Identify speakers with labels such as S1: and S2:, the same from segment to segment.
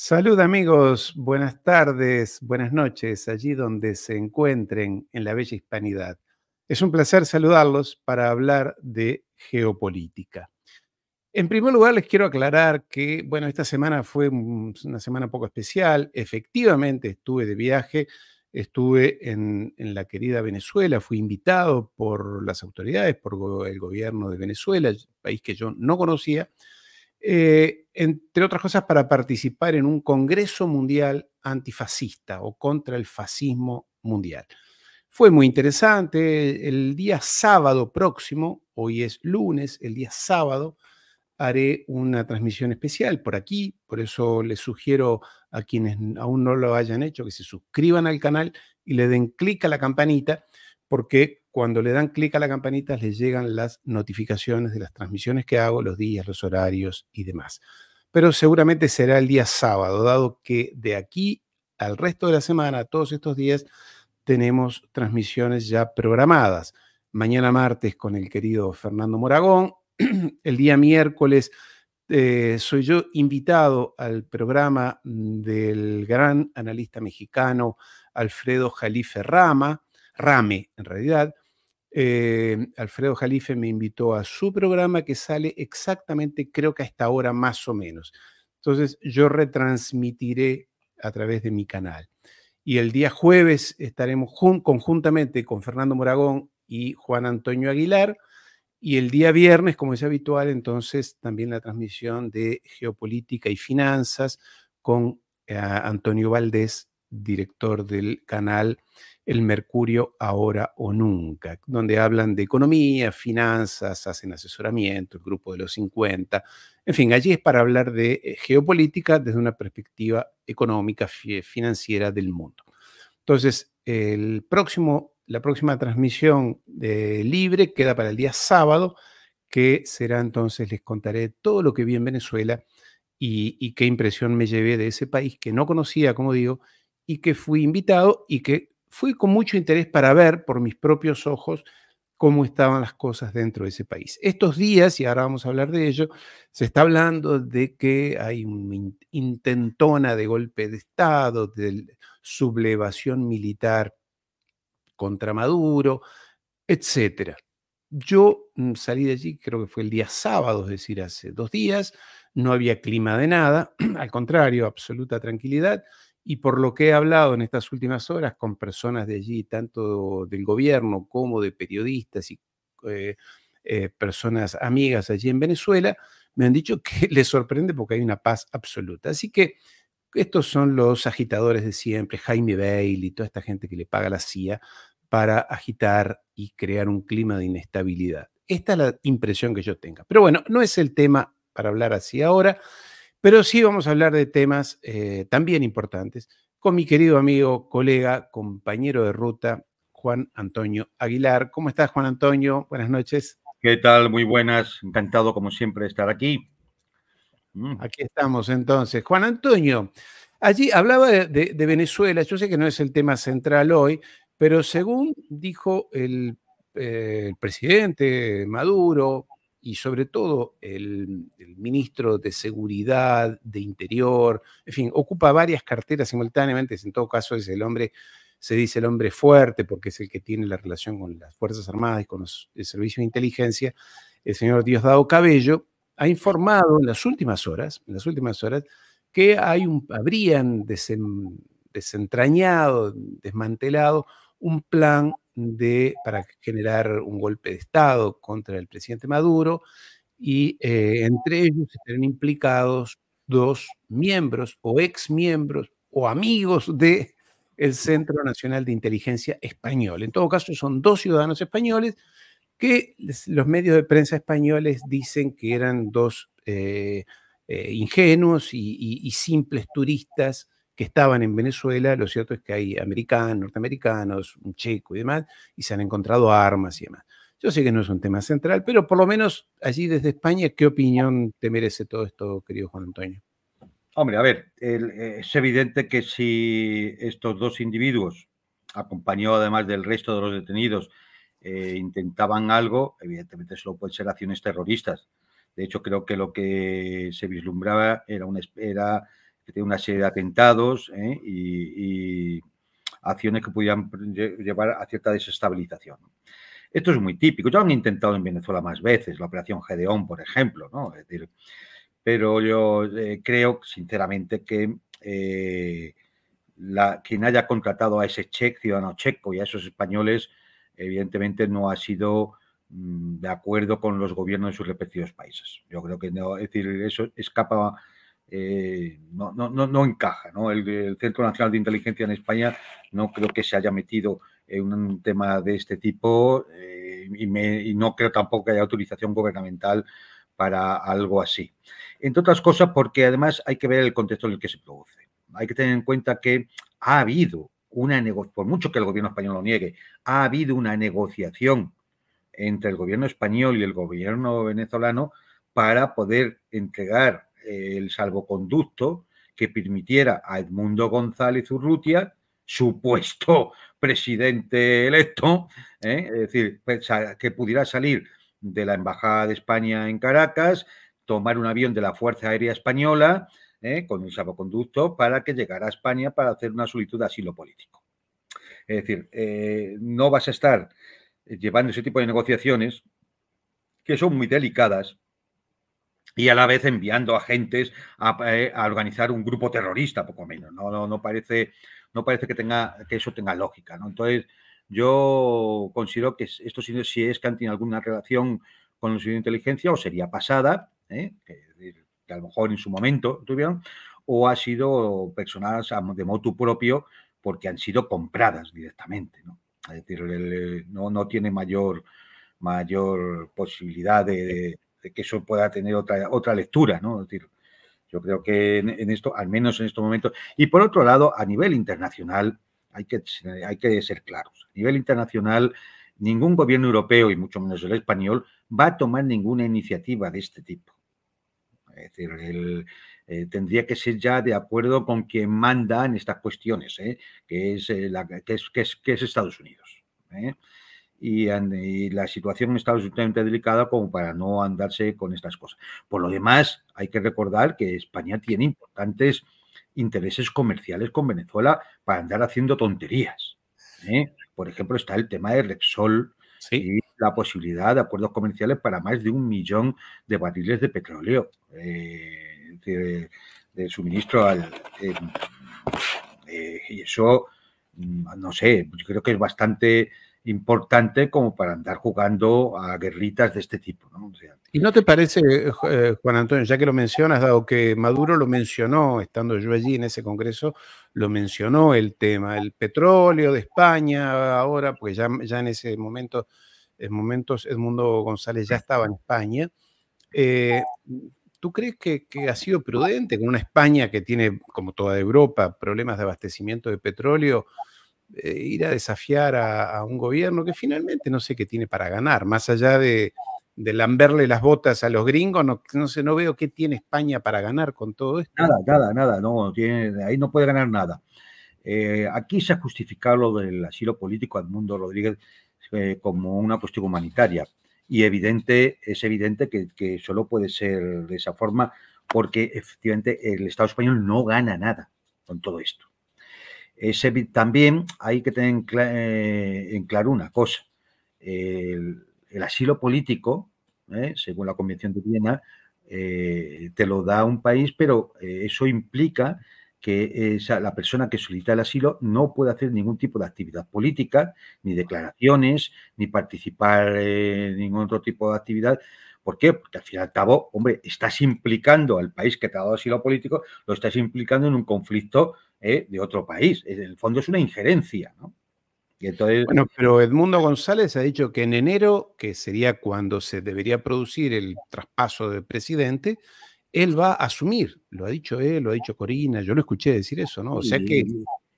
S1: Salud amigos, buenas tardes, buenas noches, allí donde se encuentren en la bella hispanidad. Es un placer saludarlos para hablar de geopolítica. En primer lugar, les quiero aclarar que, bueno, esta semana fue una semana poco especial. Efectivamente, estuve de viaje, estuve en, en la querida Venezuela, fui invitado por las autoridades, por el gobierno de Venezuela, país que yo no conocía, eh, entre otras cosas, para participar en un Congreso Mundial Antifascista o contra el fascismo mundial. Fue muy interesante. El día sábado próximo, hoy es lunes, el día sábado, haré una transmisión especial por aquí. Por eso les sugiero a quienes aún no lo hayan hecho que se suscriban al canal y le den clic a la campanita, porque cuando le dan clic a la campanita les llegan las notificaciones de las transmisiones que hago, los días, los horarios y demás. Pero seguramente será el día sábado, dado que de aquí al resto de la semana, todos estos días, tenemos transmisiones ya programadas. Mañana martes con el querido Fernando Moragón, el día miércoles eh, soy yo invitado al programa mm, del gran analista mexicano Alfredo Jalife Rama, Rame en realidad, eh, Alfredo Jalife me invitó a su programa que sale exactamente, creo que a esta hora más o menos. Entonces yo retransmitiré a través de mi canal. Y el día jueves estaremos conjuntamente con Fernando Moragón y Juan Antonio Aguilar. Y el día viernes, como es habitual, entonces también la transmisión de Geopolítica y Finanzas con eh, Antonio Valdés, director del canal el Mercurio ahora o nunca, donde hablan de economía, finanzas, hacen asesoramiento, el grupo de los 50. En fin, allí es para hablar de eh, geopolítica desde una perspectiva económica, financiera del mundo. Entonces, el próximo, la próxima transmisión de libre queda para el día sábado, que será entonces, les contaré todo lo que vi en Venezuela y qué impresión me llevé de ese país que no conocía, como digo, y que fui invitado y que fui con mucho interés para ver por mis propios ojos cómo estaban las cosas dentro de ese país. Estos días, y ahora vamos a hablar de ello, se está hablando de que hay una intentona de golpe de Estado, de sublevación militar contra Maduro, etc. Yo mm, salí de allí, creo que fue el día sábado, es decir, hace dos días, no había clima de nada, al contrario, absoluta tranquilidad, y por lo que he hablado en estas últimas horas con personas de allí, tanto del gobierno como de periodistas y eh, eh, personas amigas allí en Venezuela, me han dicho que les sorprende porque hay una paz absoluta. Así que estos son los agitadores de siempre, Jaime Bale y toda esta gente que le paga la CIA para agitar y crear un clima de inestabilidad. Esta es la impresión que yo tenga. Pero bueno, no es el tema para hablar así ahora. Pero sí vamos a hablar de temas eh, también importantes con mi querido amigo, colega, compañero de ruta, Juan Antonio Aguilar. ¿Cómo estás, Juan Antonio? Buenas noches. ¿Qué tal? Muy buenas. Encantado, como siempre, de estar aquí. Mm. Aquí estamos entonces. Juan Antonio, allí hablaba de, Venezuela. Yo sé que no es el tema central hoy, pero según dijo el eh, presidente Maduro, y sobre todo el, ministro de Seguridad, de Interior, en fin, ocupa varias carteras simultáneamente, en todo caso es el hombre, se dice el hombre fuerte porque es el que tiene la relación con las Fuerzas Armadas y con los, el Servicio de Inteligencia, el señor Diosdado Cabello, ha informado en las últimas horas, en las últimas horas, que hay un, habrían desentrañado, desmantelado un plan de, para generar un golpe de Estado contra el presidente Maduro y eh, entre ellos tienen implicados dos miembros o ex miembros o amigos de el Centro Nacional de Inteligencia Español. En todo caso, son dos ciudadanos españoles que los medios de prensa españoles dicen que eran dos eh, eh, ingenuos y, simples turistas que estaban en Venezuela, lo cierto es que hay americanos, norteamericanos, un checo y demás, y se han encontrado armas y demás. Yo sé que no es un tema central, pero por lo menos allí desde España, ¿qué opinión te merece todo esto, querido Juan Antonio?
S2: Hombre, a ver, eh, es evidente que si estos dos individuos, acompañado además del resto de los detenidos, eh, intentaban algo, evidentemente solo pueden ser acciones terroristas. De hecho, creo que lo que se vislumbraba era, una, era que tiene una serie de atentados ¿eh? y, acciones que pudieran llevar a cierta desestabilización. Esto es muy típico. Ya han intentado en Venezuela más veces, la operación Gedeón, por ejemplo, pero yo eh, creo, sinceramente, que eh, quien haya contratado a ese ciudadano checo y a esos españoles, evidentemente no ha sido mm, de acuerdo con los gobiernos de sus respectivos países. Yo creo que decir, eso escapa eh, no, no, encaja. El, Centro Nacional de Inteligencia en España no creo que se haya metido en un tema de este tipo eh, y, y, no creo tampoco que haya autorización gubernamental para algo así. Entre otras cosas, porque además hay que ver el contexto en el que se produce. Hay que tener en cuenta que ha habido una negociación, por mucho que el gobierno español lo niegue, ha habido una negociación entre el gobierno español y el gobierno venezolano para poder entregar el salvoconducto que permitiera a Edmundo González Urrutia, supuesto presidente electo, ¿eh? es decir, pues, que pudiera salir de la Embajada de España en Caracas, tomar un avión de la Fuerza Aérea Española ¿eh? con un salvoconducto para que llegara a España para hacer una solicitud de asilo político. Es decir, eh, no vas a estar llevando ese tipo de negociaciones que son muy delicadas y a la vez enviando agentes eh, a, organizar un grupo terrorista, poco menos. No, no, parece, no parece que, tenga, que eso tenga lógica. ¿no? Entonces, yo considero que esto, si, es que tiene alguna relación con los de inteligencia, o sería pasada, ¿eh? que, a lo mejor en su momento tuvieron, o ha sido personas de motu propio porque han sido compradas directamente. Es decir, no, no tiene mayor, mayor posibilidad de este, que eso pueda tener otra, otra lectura, ¿no? decir, yo creo que en, esto, al menos en estos momentos. Y por otro lado, a nivel internacional, hay que, hay que ser claros. A nivel internacional, ningún gobierno europeo, y mucho menos el español, va a tomar ninguna iniciativa de este tipo. Es decir, eh, tendría que ser ya de acuerdo con quien manda en estas cuestiones, ¿eh? que, es, eh, la, que, es, que, es, que es Estados Unidos y, la situación está absolutamente delicada como para no andarse con estas cosas. Por lo demás, hay que recordar que España tiene importantes intereses comerciales con Venezuela para andar haciendo tonterías. ¿eh? Por ejemplo, está el tema de Repsol y la posibilidad de acuerdos comerciales para más de un millón de barriles de petróleo eh, de, suministro al... Em, eh, y eso, mm, no sé, yo creo que es bastante importante como para andar jugando a guerritas de este tipo. ¿no?
S1: ¿Y no te este, parece, eh, Juan Antonio, ya que lo mencionas, dado que Maduro lo mencionó, estando yo allí en ese Congreso, lo mencionó el tema, del petróleo de España ahora, pues ya, ya en ese momento, en momentos Edmundo González ya estaba en España. Eh, ¿Tú crees que, que, ha sido prudente con una España que tiene, como toda Europa, problemas de abastecimiento de petróleo? Eh, ir a desafiar a, un gobierno que finalmente no sé qué tiene para ganar, más allá de, lamberle las botas a los gringos, no, no, sé, no veo qué tiene España para ganar con todo esto. Nada, nada, nada, no, tiene, ahí no puede ganar nada. Eh, aquí se ha justificado lo del
S2: asilo político a mundo Rodríguez eh, como una cuestión humanitaria. Y evidente, es evidente que solo puede ser de esa forma porque efectivamente el Estado español no gana nada con todo esto también hay que tener en, eh, claro una cosa. El, asilo político, ¿eh? según la Convención de Viena, eh, te lo da un país, pero eso implica que la persona que solicita el asilo no puede hacer ningún tipo de actividad política, ni declaraciones, ni participar en ningún otro tipo de actividad. ¿Por qué? Porque al fin y al cabo, hombre, estás implicando al país que te ha dado asilo político, lo
S1: estás implicando en un conflicto eh, de otro país. En el fondo es una injerencia, ¿no? Y entonces... Bueno, pero Edmundo González ha dicho que en enero, que sería cuando se debería producir el traspaso de presidente, él va a asumir. Lo ha dicho él, lo ha dicho Corina, yo lo escuché decir eso, ¿no? O sea que...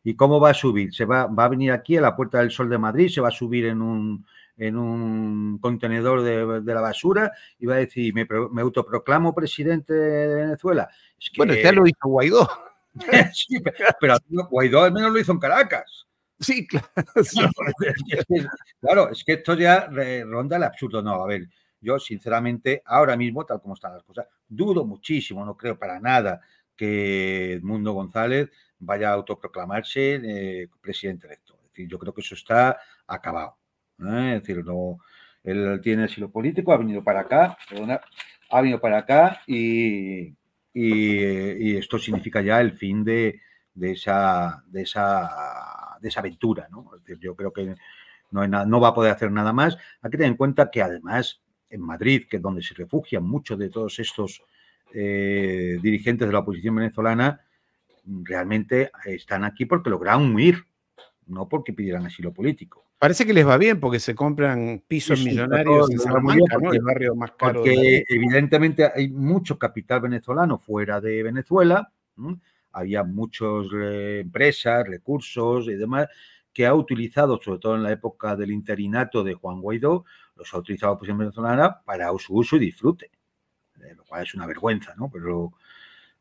S1: ¿Y cómo va a subir? ¿Se va, va a venir aquí a la
S2: Puerta del Sol de Madrid? ¿Se va a subir en un, en un contenedor de, la basura y va a decir, me, autoproclamo presidente de Venezuela? Bueno, ya lo dijo Guaidó. pero Guaidó al menos lo hizo en Caracas. Sí, claro. claro, es que esto ya ronda el absurdo. No, a ver, yo sinceramente, ahora mismo, tal como están las cosas, dudo muchísimo, no creo para nada que Edmundo González vaya a autoproclamarse eh, presidente electo. Es decir, yo creo que eso está acabado. ¿eh? Es decir, no, él tiene asilo político, ha venido para acá, ha venido para acá y, y, esto significa ya el fin de, esa, de, aventura. yo creo que no, no va a poder hacer nada más. Hay que tener en cuenta que además en Madrid, que es donde se refugian muchos de todos estos eh, dirigentes de la oposición venezolana, realmente están aquí porque lograron huir, no porque pidieran asilo político. Parece que les va bien porque se compran pisos millonarios en Salamanca, ¿no? barrio
S1: más caro. Porque
S2: evidentemente hay mucho capital venezolano fuera de Venezuela. Había muchas eh, empresas, recursos y demás que ha utilizado, sobre todo en la época del interinato de Juan Guaidó, los ha utilizado la pues, venezolana para su uso y disfrute. Eh, lo cual es una vergüenza, ¿no? Pero,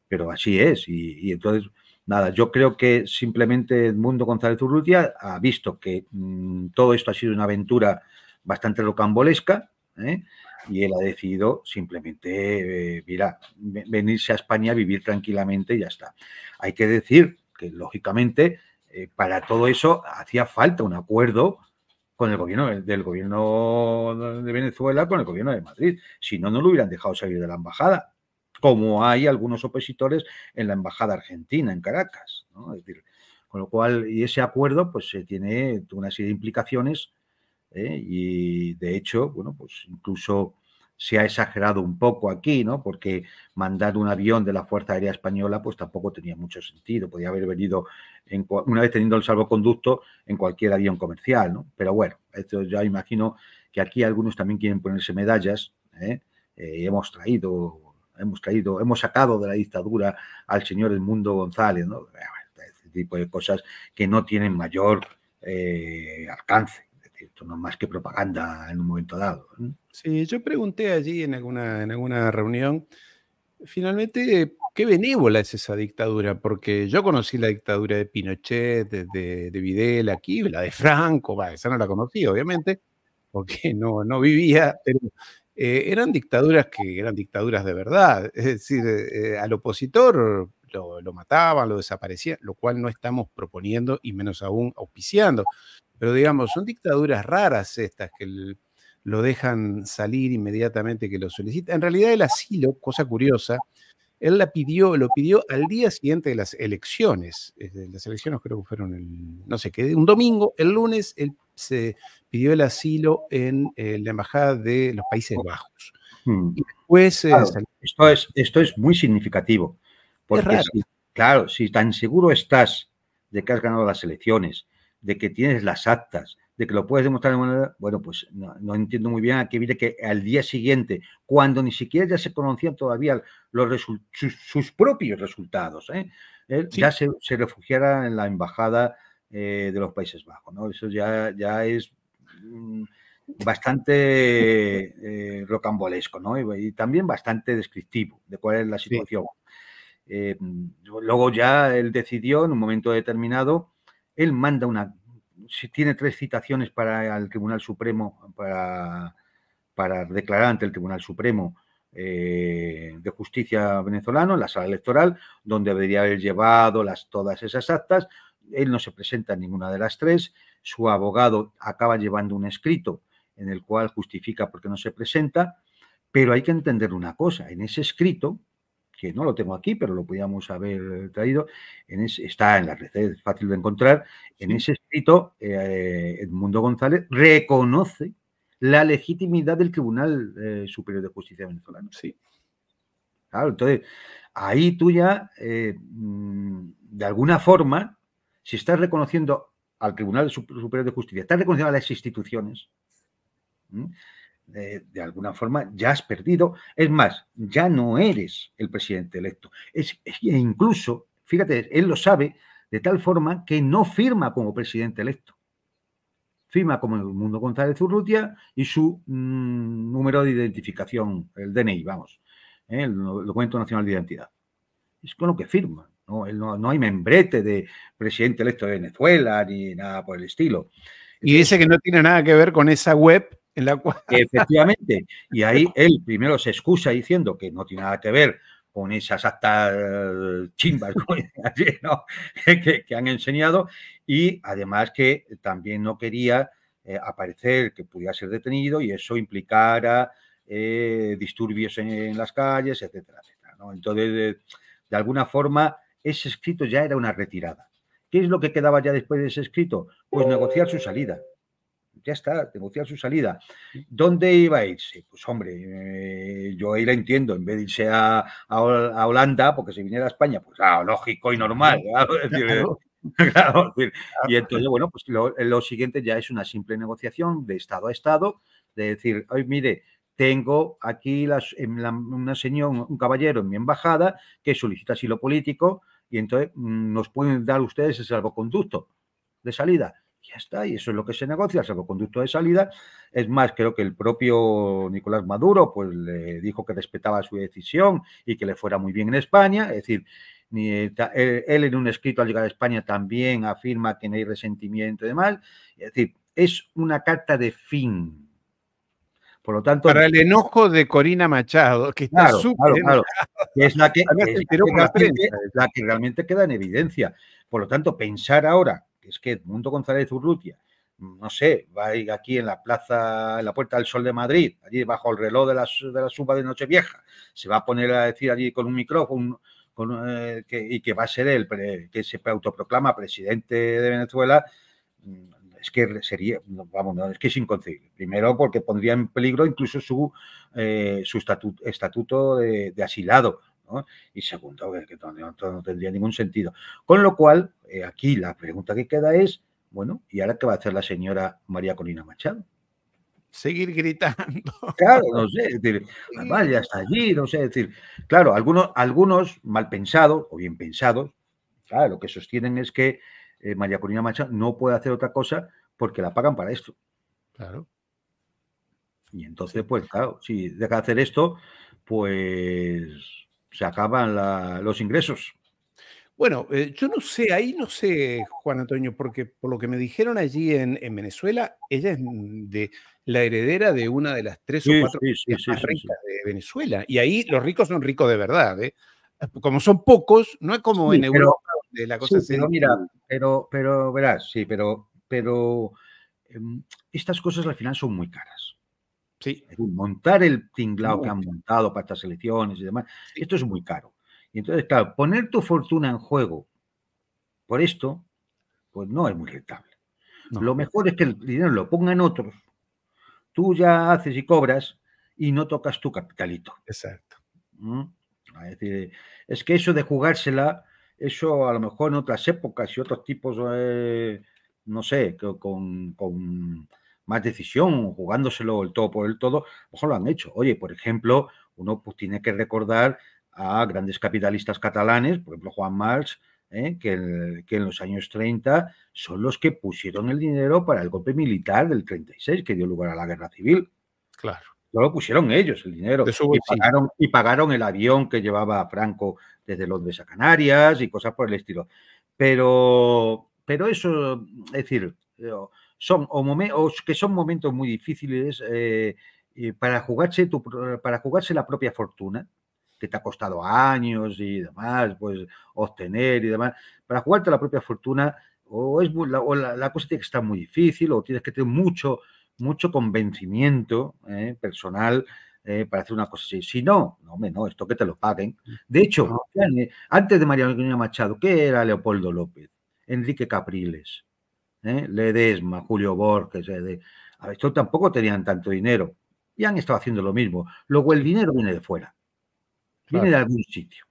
S2: pero así es. y entonces Nada, yo creo que simplemente Edmundo González Urrutia ha visto que mm, todo esto ha sido una aventura bastante rocambolesca ¿eh? y él ha decidido simplemente, eh, venirse a España vivir tranquilamente y ya está. Hay que decir que, lógicamente, eh, para todo eso hacía falta un acuerdo con el gobierno del gobierno de Venezuela, con el gobierno de Madrid. Si no, no lo hubieran dejado salir de la embajada como hay algunos opositores en la Embajada Argentina, en Caracas. decir, con lo cual, y ese acuerdo pues eh, tiene una serie de implicaciones ¿eh? y de hecho, bueno, pues incluso se ha exagerado un poco aquí, ¿no? Porque mandar un avión de la Fuerza Aérea Española, pues tampoco tenía mucho sentido. Podía haber venido, una vez teniendo el salvoconducto, en cualquier avión comercial, Pero bueno, esto ya imagino que aquí algunos también quieren ponerse medallas. ¿eh? hemos traído hemos caído, hemos sacado de la dictadura al señor Mundo González, ¿no? Este tipo de cosas que no tienen mayor eh, alcance. esto no es más que propaganda en un
S1: momento dado. Sí, yo pregunté allí en alguna, en alguna reunión, finalmente, qué benévola es esa dictadura, porque yo conocí la dictadura de Pinochet, de, de, Videla aquí, la de Franco, esa no la conocí, obviamente, porque no, no vivía, pero eh, eran dictaduras que eran dictaduras de verdad, es decir, eh, eh, al opositor lo, mataban, lo desaparecían, lo cual no estamos proponiendo y menos aún auspiciando. Pero digamos, son dictaduras raras estas que lo dejan salir inmediatamente que lo solicita. En realidad el asilo, cosa curiosa, él la pidió, lo pidió al día siguiente de las elecciones. Las elecciones creo que fueron el, no sé qué, un domingo, el lunes, el se pidió el asilo en eh, la Embajada de los Países Bajos.
S2: Hmm. Eh, esto, es, muy significativo, porque si, claro, si tan seguro estás de que has ganado las elecciones, de que tienes las actas, de que lo puedes demostrar de manera, bueno, pues no, entiendo muy bien a qué viene que al día siguiente, cuando ni siquiera ya se conocían todavía los sus, propios resultados, ¿eh? ya se, se refugiara en la embajada eh, de los Países Bajos. Eso ya, ya es mm, bastante eh, rocambolesco Y, también bastante descriptivo de cuál es la situación. Eh, luego ya él decidió, en un momento determinado, él manda una, si tiene tres citaciones para el Tribunal Supremo, para, para declarar ante el Tribunal Supremo de Justicia venezolano, la sala electoral, donde debería haber llevado las, todas esas actas, él no se presenta en ninguna de las tres, su abogado acaba llevando un escrito en el cual justifica por qué no se presenta, pero hay que entender una cosa, en ese escrito, que no lo tengo aquí, pero lo podíamos haber traído, está en la red, es fácil de encontrar, en ese escrito eh, Edmundo González reconoce la legitimidad del Tribunal eh, Superior de Justicia venezolano. Sí. Claro, entonces, ahí tú ya, eh, mm, de alguna forma, si estás reconociendo al Tribunal Superior de Justicia, estás reconociendo a las instituciones, de, alguna forma ya has perdido. Es más, ya no eres el presidente electo. Es, e incluso, fíjate, él lo sabe de tal forma que no firma como presidente electo. Firma como el mundo González Zurrutia y su mm, número de identificación, el DNI, vamos, ¿eh? el documento nacional de identidad. Es con lo que firma. No, hay membrete de presidente electo de Venezuela ni nada por el estilo. Y dice que no tiene nada que ver con esa web en la cual... Efectivamente. Y ahí él primero se excusa diciendo que no tiene nada que ver con esas actas eh, chimbas que, han enseñado y además que también no quería eh, aparecer que pudiera ser detenido y eso implicara eh, disturbios en, las calles, etcétera, etcétera. Entonces, de alguna forma, ese escrito ya era una retirada. ¿Qué es lo que quedaba ya después de ese escrito? Pues negociar su salida. Ya está, negociar su salida. ¿Dónde iba a irse? Pues hombre, eh, yo ahí la entiendo, en vez de irse a, Holanda, porque si viniera a España, pues ah, lógico y normal. y entonces, bueno, pues lo, siguiente ya es una simple negociación de Estado a Estado, de decir, hoy mire, tengo aquí em, una señora, un caballero en mi embajada que solicita asilo político y entonces mm, nos pueden dar ustedes el salvoconducto de salida. Ya está, y eso es lo que se negocia, el salvoconducto de salida. Es más, creo que el propio Nicolás Maduro pues, le dijo que respetaba su decisión y que le fuera muy bien en España. Es decir, él en un escrito al llegar a España también afirma que no hay resentimiento y demás. Es decir, es una carta de fin, por lo tanto. Para el enojo
S1: de Corina Machado, que está claro,
S2: Es la que, que realmente queda en evidencia. Por lo tanto, pensar ahora, que es que Edmundo González Urrutia, no sé, va a ir aquí en la plaza, en la Puerta del Sol de Madrid, allí bajo el reloj de la, de la suba de Nochevieja, se va a poner a decir allí con un micrófono con, eh, que, y que va a ser el que se autoproclama presidente de Venezuela, es que sería, vamos, es que es inconcebible. Primero porque pondría en peligro incluso su, eh, su estatuto, de, asilado. Y segundo, que, no, no, tendría ningún sentido. Con lo cual, eh, aquí la pregunta que queda es, bueno, ¿y ahora qué va a hacer la señora María Corina Machado? Seguir gritando. Claro, no sé, es decir, además ah, ya está allí, no sé, es decir, claro, algunos, algunos mal pensados o bien pensados, lo que sostienen es que eh, María Corina Machado no puede hacer otra cosa porque la pagan para esto. Claro. Y entonces, pues claro, si deja de hacer esto, pues se acaban los ingresos.
S1: Bueno, eh, yo no sé, ahí no sé, Juan Antonio, porque por lo que me dijeron allí en, Venezuela, ella es de la heredera de una de las tres o cuatro ricas de Venezuela. Y ahí los ricos son ricos de verdad, ¿eh? Como son pocos, no es como en Europa, donde la cosa se... Pero mira,
S2: pero, pero verás, sí, pero pero em, estas cosas al final son muy caras. Sí. Montar el tinglado que han montado para estas elecciones y demás, esto es muy caro. Y entonces, claro, poner tu fortuna en juego por esto, pues no es muy rentable. Lo mejor es que el dinero lo pongan otros, tú ya haces y cobras y no tocas tu capitalito. Exacto. ¿Mm? Es, que eso de jugársela, eso a lo mejor en otras épocas y otros tipos eh, no sé, con, con más decisión, jugándoselo el todo por el todo, mejor lo han hecho. Oye, por ejemplo, uno pues, tiene que recordar a grandes capitalistas catalanes, por ejemplo Juan Marx, ¿eh? que, en los años 30 son los que pusieron el dinero para el golpe militar del 36 que dio lugar a la guerra civil. Claro. No lo pusieron ellos el dinero. Y pagaron, y pagaron el avión que llevaba Franco desde Londres a Canarias y cosas por el estilo. Pero pero eso, es decir, eh, son o, que son momentos muy difíciles eh, para, jugarse para jugarse la propia fortuna, que te ha costado años y demás, pues obtener y demás, para jugarte la propia fortuna, o, es, la, cosa tiene que estar muy difícil, o tienes que tener mucho, mucho convencimiento eh, personal para hacer una cosa así. Si no, no, hombre, no, esto que te lo paguen. De hecho, antes de María Machado, ¿qué era Leopoldo López? Enrique Capriles, ¿eh? Ledesma, Julio Borges. Eh, de, a estos tampoco tenían tanto dinero y han estado haciendo lo mismo. Luego el
S1: dinero viene de fuera, viene de algún sitio.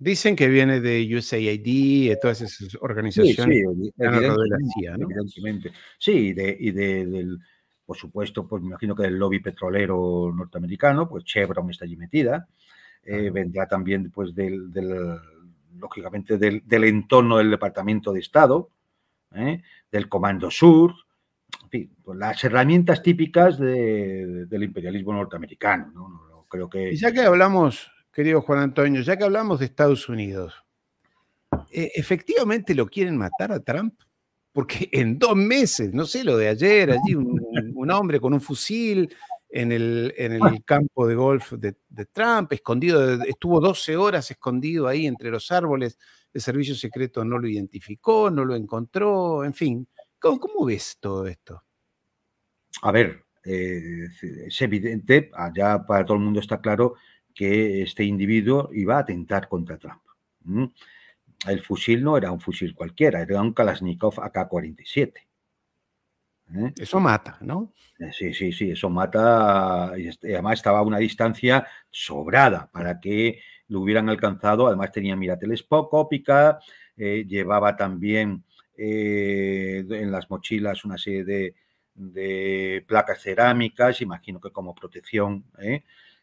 S1: Dicen que viene de USAID, y todas esas organizaciones. Sí,
S2: evidentemente, Sí, y de, del, por supuesto, pues me imagino que del lobby petrolero norteamericano, pues Chevron está allí metida. Eh, vendrá también pues del lógicamente, del, entorno del Departamento de Estado, ¿eh? del Comando Sur,
S1: en fin, pues, las herramientas típicas del imperialismo norteamericano. creo que... Y ya que hablamos, querido Juan Antonio, ya que hablamos de Estados Unidos, e, ¿efectivamente lo quieren matar a Trump? Porque en dos meses, no sé, lo de ayer, allí un hombre con un fusil en ah. el, campo de golf de, Trump, escondido, estuvo 12 horas escondido ahí entre los árboles, el servicio secreto no lo identificó, no lo encontró, en fin. ¿Cómo, ves todo esto?
S2: A ver, eh, es evidente, allá para todo el mundo está claro que este individuo iba a atentar contra Trump. El fusil no era un fusil cualquiera, era un Kalashnikov AK-47. ¿eh? Eso mata, ¿no? Eh, sí, sí, sí, eso mata. Este, además estaba a una distancia sobrada para que lo hubieran alcanzado. Además tenía mira telescópica, eh, llevaba también en las mochilas una serie de, placas cerámicas, imagino que como protección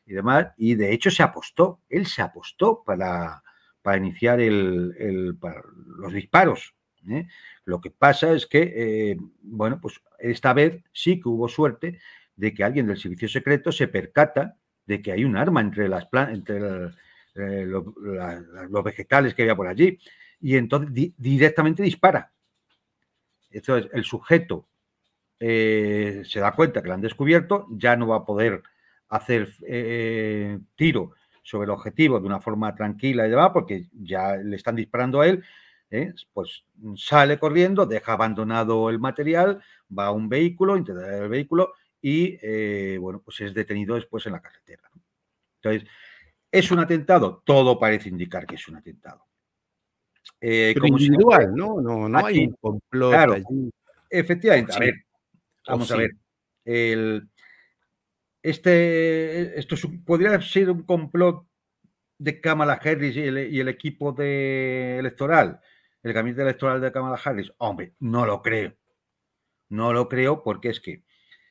S2: y demás. Y de hecho se apostó, él se apostó para, para iniciar los disparos ¿eh? Lo que pasa es que, eh, bueno, pues esta vez sí que hubo suerte de que alguien del servicio secreto se percata de que hay un arma entre las entre eh, los vegetales que había por allí y entonces directamente dispara. Entonces el sujeto se da cuenta que lo han descubierto, ya no va a poder hacer tiro sobre el objetivo de una forma tranquila y demás porque ya le están disparando a él ¿eh? pues mm, sale corriendo, deja abandonado el material, va a un vehículo, intenta el vehículo y, eh, bueno, pues es detenido después en la carretera. Entonces, ¿es un atentado? Todo parece indicar que es un atentado.
S1: Eh, individual, no, no, ah, hay un
S2: complot. efectivamente. A ver, oh, vamos a ver. El, este, esto podría ser un complot de Kamala Harris y el, equipo de electoral el gabinete electoral de Kamala Harris? Hombre, no lo creo. No lo creo porque es que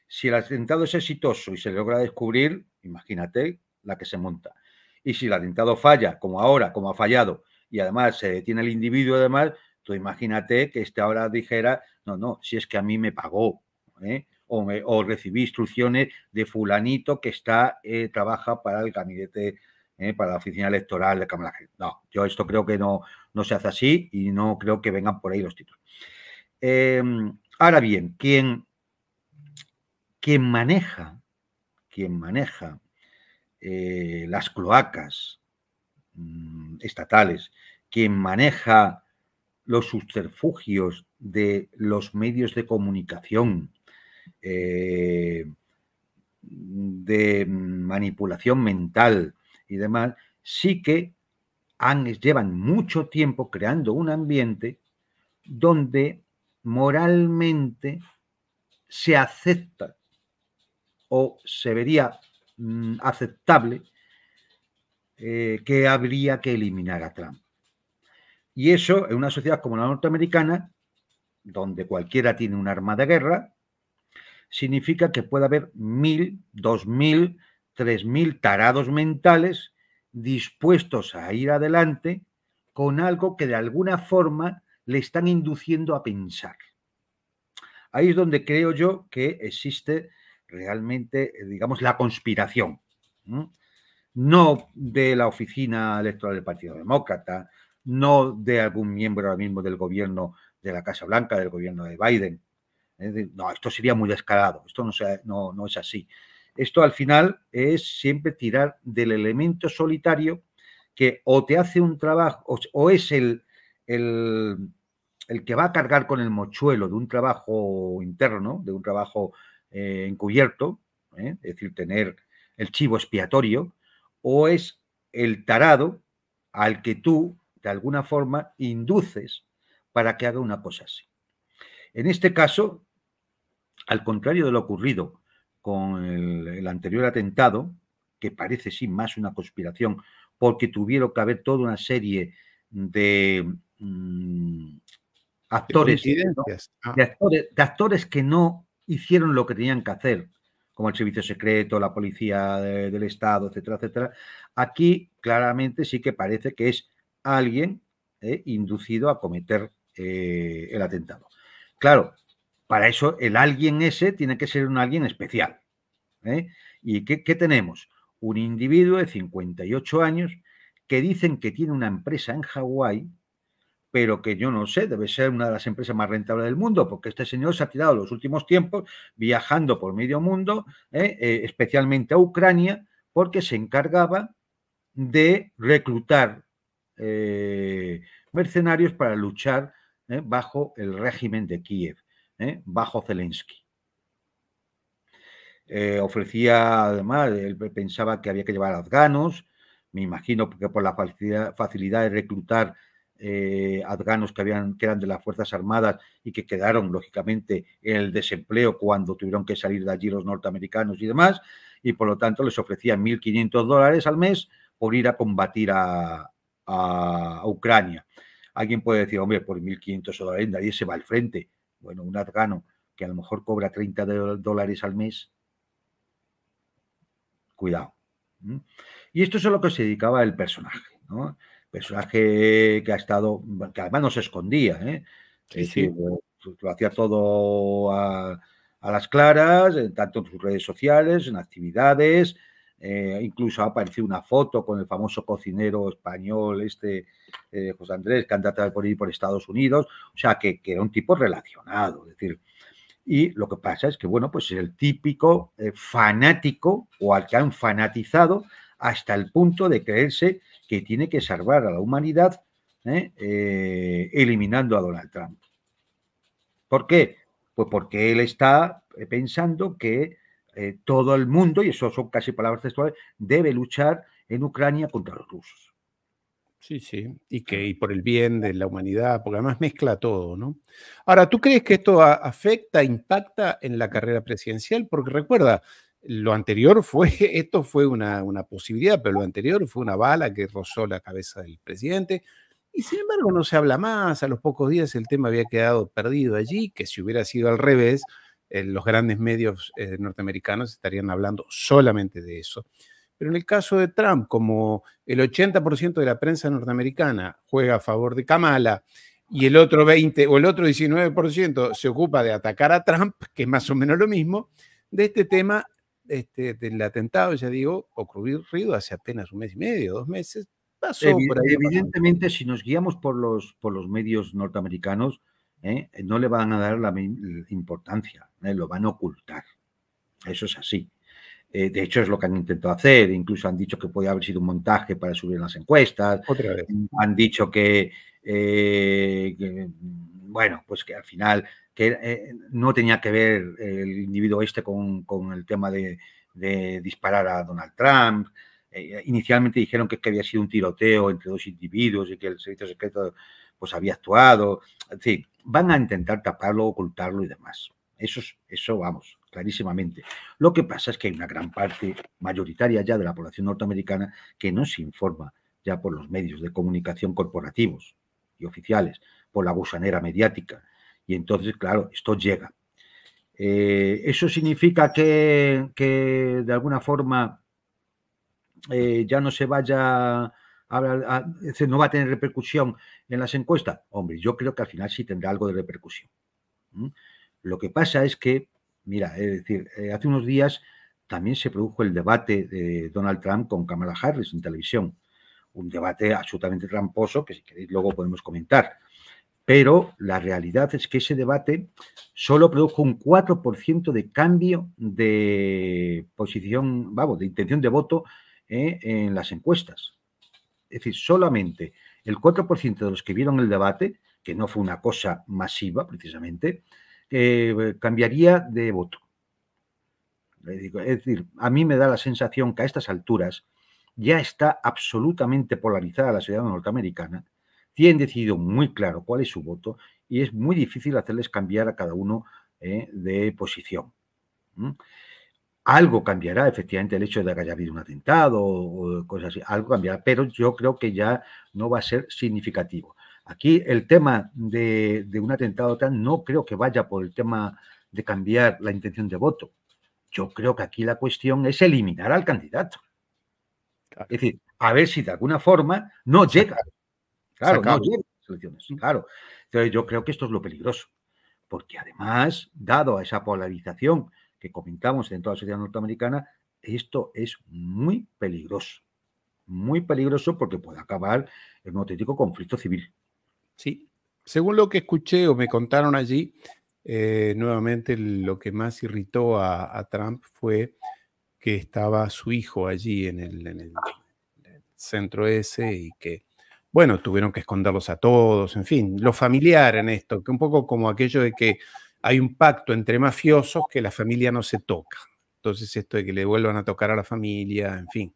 S2: si el atentado es exitoso y se logra descubrir, imagínate la que se monta. Y si el atentado falla, como ahora, como ha fallado, y además se detiene el individuo, además, tú imagínate que este ahora dijera, no, no, si es que a mí me pagó, ¿eh? o, recibí instrucciones de fulanito que está, eh, trabaja para el gabinete, eh, para la oficina electoral de Cámara No, yo esto creo que no, no se hace así y no creo que vengan por ahí los títulos. Em, ahora bien, quien, maneja, quien maneja eh, las cloacas mm, estatales, quien maneja los subterfugios de los medios de comunicación, eh, de manipulación mental y demás, sí que llevan mucho tiempo creando un ambiente donde moralmente se acepta o se vería mm, aceptable eh, que habría que eliminar a Trump. Y eso en una sociedad como la norteamericana, donde cualquiera tiene un arma de guerra, significa que puede haber mil, dos mil, tres mil tarados mentales dispuestos a ir adelante con algo que de alguna forma le están induciendo a pensar. Ahí es donde creo yo que existe realmente, eh, digamos, la conspiración. ¿no? de la oficina electoral del Partido Demócrata, no de algún miembro ahora mismo del gobierno de la Casa Blanca, del gobierno de Biden. No, esto sería muy descarado, esto no, no es así. Esto al final es siempre tirar del elemento solitario que o te hace un trabajo o, es el, el, que va a cargar con el mochuelo de un trabajo interno, de un trabajo eh, encubierto, ¿eh? es decir, tener el chivo expiatorio, o es el tarado al que tú, de alguna forma, induces para que haga una cosa así. En este caso, al contrario de lo ocurrido con el, anterior atentado, que parece sin más una conspiración, porque tuvieron que haber toda una serie de mm, actores, ah. actores, que no hicieron lo que tenían que hacer, como el servicio secreto, la policía del Estado, etcétera, etcétera. Aquí claramente sí que parece que es alguien eh, inducido a cometer eh, el atentado. Claro, para eso, el alguien ese tiene que ser un alguien especial. ¿eh? ¿Y qué, tenemos? Un individuo de 58 años que dicen que tiene una empresa en Hawái, pero que yo no sé, debe ser una de las empresas más rentables del mundo, porque este señor se ha tirado los últimos tiempos viajando por medio mundo, ¿eh? Eh, especialmente a Ucrania, porque se encargaba de reclutar mercenarios para luchar bajo el régimen de Kiev. ¿eh? bajo Zelensky. Eh, ofrecía, además, él pensaba que había que llevar afganos, me imagino que por la facilidad, de reclutar eh, afganos que, habían, eran de las Fuerzas Armadas y que quedaron, lógicamente, en el desempleo cuando tuvieron que salir de allí los norteamericanos y demás, y por lo tanto les ofrecía 1.500 dólares al mes por ir a combatir a, a Ucrania. Alguien puede decir, hombre, por 1.500 dólares nadie se va al frente bueno, un afgano que a lo mejor cobra 30 dólares al mes, cuidado. Y esto es a lo que se dedicaba el personaje, Personaje que ha estado, que además no se escondía, ¿eh? lo hacía todo a las claras, tanto en sus redes sociales, en actividades, eh, incluso ha aparecido una foto con el famoso cocinero español, este eh, José Andrés, que andaba por ir por Estados Unidos. O sea, que, era un tipo relacionado. decir, y lo que pasa es que, bueno, pues es el típico eh, fanático o al que han fanatizado hasta el punto de creerse que tiene que salvar a la humanidad eliminando a Donald Trump. ¿Por qué? Pues porque él está pensando que eh, todo el mundo, y eso son casi palabras textuales, debe
S1: luchar en Ucrania contra los rusos. Sí, sí, y que por el bien de la humanidad, porque además mezcla todo, ¿no? Ahora, ¿tú crees que esto afecta, impacta en la carrera presidencial? Porque recuerda, lo anterior fue, esto fue una posibilidad, pero lo anterior fue una bala que rozó la cabeza del presidente, y sin embargo no se habla más, a los pocos días el tema había quedado perdido allí, que si hubiera sido al revés, eh, los grandes medios eh, norteamericanos estarían hablando solamente de eso. Pero en el caso de Trump, como el 80% de la prensa norteamericana juega a favor de Kamala y el otro 20 o el otro 19% se ocupa de atacar a Trump, que es más o menos lo mismo, de este tema este, del atentado, ya digo, ocurrió hace apenas un mes y medio, dos meses. Pasó evidentemente,
S2: si nos guiamos por los medios norteamericanos, ¿eh? no le van a dar la importancia, ¿eh? lo van a ocultar. Eso es así. Eh, de hecho, es lo que han intentado hacer. Incluso han dicho que podía haber sido un montaje para subir las encuestas. Han dicho que, bueno, pues que al final que no tenía que ver el individuo este con, el tema de, disparar a Donald Trump inicialmente dijeron que, que, había sido un tiroteo entre dos individuos y que el servicio secreto pues había actuado. En fin, van a intentar taparlo, ocultarlo y demás. Eso, eso vamos, clarísimamente. Lo que pasa es que hay una gran parte mayoritaria ya de la población norteamericana que no se informa ya por los medios de comunicación corporativos y oficiales, por la gusanera mediática. Y entonces, claro, esto llega. Eh, ¿Eso significa que, de alguna forma eh, ya no se vaya Ah, no va a tener repercusión en las encuestas. Hombre, yo creo que al final sí tendrá algo de repercusión. Lo que pasa es que, mira, es decir, eh, hace unos días también se produjo el debate de Donald Trump con Kamala Harris en televisión. Un debate absolutamente tramposo que si queréis luego podemos comentar. Pero la realidad es que ese debate solo produjo un 4% de cambio de posición, vamos, de intención de voto eh, en las encuestas. Es decir, solamente el 4% de los que vieron el debate, que no fue una cosa masiva precisamente, eh, cambiaría de voto. Es decir, a mí me da la sensación que a estas alturas ya está absolutamente polarizada la sociedad norteamericana, tienen decidido muy claro cuál es su voto y es muy difícil hacerles cambiar a cada uno eh, de posición algo cambiará, efectivamente, el hecho de que haya habido un atentado o cosas así, algo cambiará, pero yo creo que ya no va a ser significativo. Aquí el tema de, un atentado tal no creo que vaya por el tema de cambiar la intención de voto. Yo creo que aquí la cuestión es eliminar al candidato. Es decir, a ver si de alguna forma no llega.
S3: Claro, no llega
S2: mm. Claro. Entonces yo creo que esto es lo peligroso, porque además, dado a esa polarización que comentamos en toda la sociedad norteamericana, esto es muy
S1: peligroso. Muy peligroso porque puede acabar en un auténtico conflicto civil. Sí. Según lo que escuché o me contaron allí, eh, nuevamente lo que más irritó a, Trump fue que estaba su hijo allí en el, centro ese y que bueno, tuvieron que esconderlos a todos, en fin, lo familiar en esto, que un poco como aquello de que hay un pacto entre mafiosos que la familia no se toca. Entonces esto de que le vuelvan a tocar a la familia, en fin.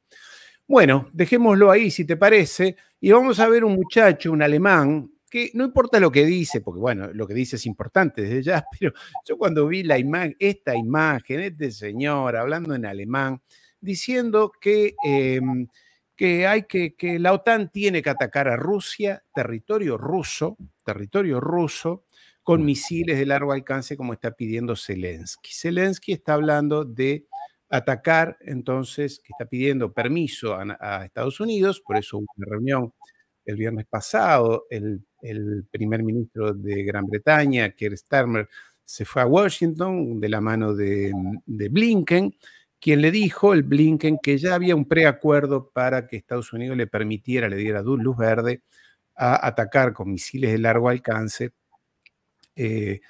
S1: Bueno, dejémoslo ahí si te parece y vamos a ver un muchacho, un alemán, que no importa lo que dice, porque bueno, lo que dice es importante desde ya, pero yo cuando vi la esta imagen, este señor hablando en alemán, diciendo que, em, que, hay que, que la OTAN tiene que atacar a Rusia, territorio ruso, territorio ruso, con misiles de largo alcance como está pidiendo Zelensky. Zelensky está hablando de atacar, entonces, que está pidiendo permiso a, Estados Unidos, por eso hubo una reunión el viernes pasado, el, primer ministro de Gran Bretaña, Keir Starmer, se fue a Washington de la mano de, de Blinken, quien le dijo, el Blinken, que ya había un preacuerdo para que Estados Unidos le permitiera, le diera luz verde a atacar con misiles de largo alcance eh,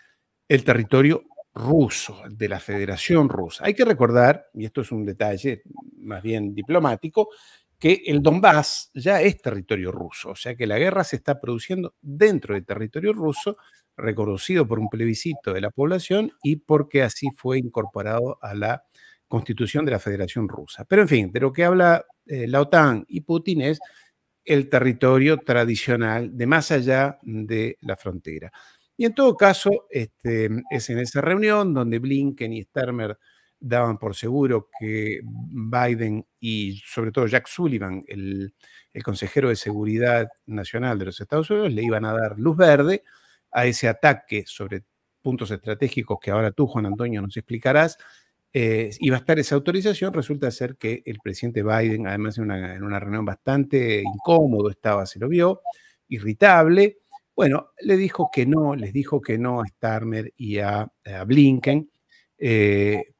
S1: el territorio ruso, de la Federación Rusa. Hay que recordar, y esto es un detalle más bien diplomático, que el Donbass ya es territorio ruso, o sea que la guerra se está produciendo dentro del territorio ruso, reconocido por un plebiscito de la población y porque así fue incorporado a la constitución de la Federación Rusa. Pero en fin, de lo que habla eh, la OTAN y Putin es el territorio tradicional de más allá de la frontera. Y en todo caso, este, es en esa reunión donde Blinken y Stermer daban por seguro que Biden y sobre todo Jack Sullivan, el, consejero de Seguridad Nacional de los Estados Unidos, le iban a dar luz verde a ese ataque sobre puntos estratégicos que ahora tú, Juan Antonio, nos explicarás. Eh, iba a estar esa autorización, resulta ser que el presidente Biden, además en una, en una reunión bastante incómodo estaba, se lo vio, irritable, bueno, le dijo que no, les dijo que no a Starmer y a, Blinken, eh,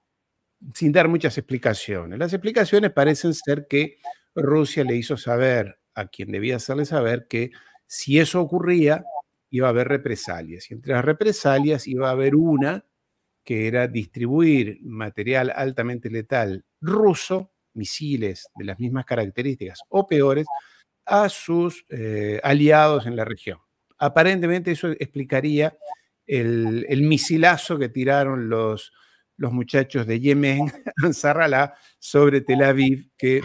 S1: sin dar muchas explicaciones. Las explicaciones parecen ser que Rusia le hizo saber a quien debía hacerle saber que si eso ocurría, iba a haber represalias. Y entre las represalias iba a haber una que era distribuir material altamente letal ruso, misiles de las mismas características o peores, a sus eh, aliados en la región aparentemente eso explicaría el, misilazo que tiraron los, los muchachos de Yemen, Sarralá sobre Tel Aviv, que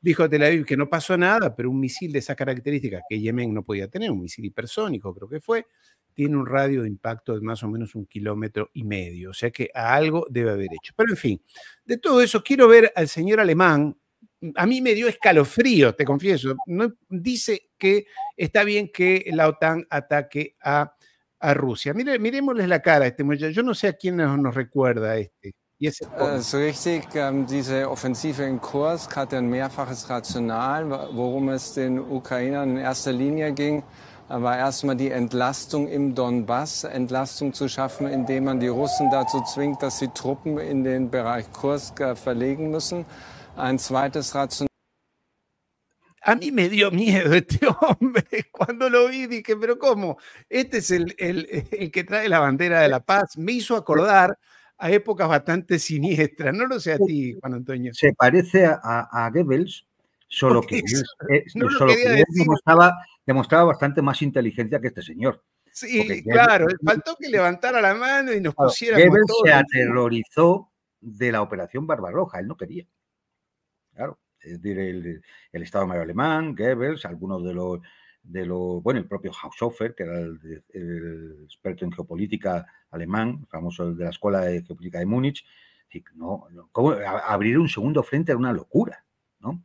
S1: dijo Tel Aviv que no pasó nada, pero un misil de esas características que Yemen no podía tener, un misil hipersónico creo que fue, tiene un radio de impacto de más o menos un kilómetro y medio, o sea que algo debe haber hecho. Pero en fin, de todo eso quiero ver al señor alemán, a mí me dio escalofrío, te confieso. No, dice que está bien que la OTAN ataque a, Rusia. Mire, la cara a este Yo no sé a quién nos, recuerda
S3: este. Yes, äh, richtig, ähm, diese Offensive in Kursk hat ein mehrfaches Rational. Worum es den Ukrainern in erster Linie ging, war erstmal die Entlastung im Donbass, Entlastung zu schaffen, indem man die Russen dazu zwingt, dass sie Truppen in den Bereich Kursk äh, verlegen müssen. A mí me dio miedo este hombre. Cuando lo vi dije, pero
S1: ¿cómo? Este es el, el, el que trae la bandera de la paz. Me hizo acordar a épocas bastante siniestras. No lo sé a ti, Juan Antonio. Se parece a, a Goebbels,
S2: solo que, él eh, demostraba, demostraba, bastante más inteligencia que este señor. Sí, claro, faltó
S1: que levantara la mano y nos pusiera. Goebbels se
S2: aterrorizó de la operación Barbarroja, él no quería es decir, el, Estado Mayor Alemán, Goebbels, algunos de los, de los, bueno, el propio Haushofer, que era el, experto en geopolítica alemán, famoso de la Escuela de Geopolítica de Múnich, no, abrir un segundo frente a una locura, ¿no?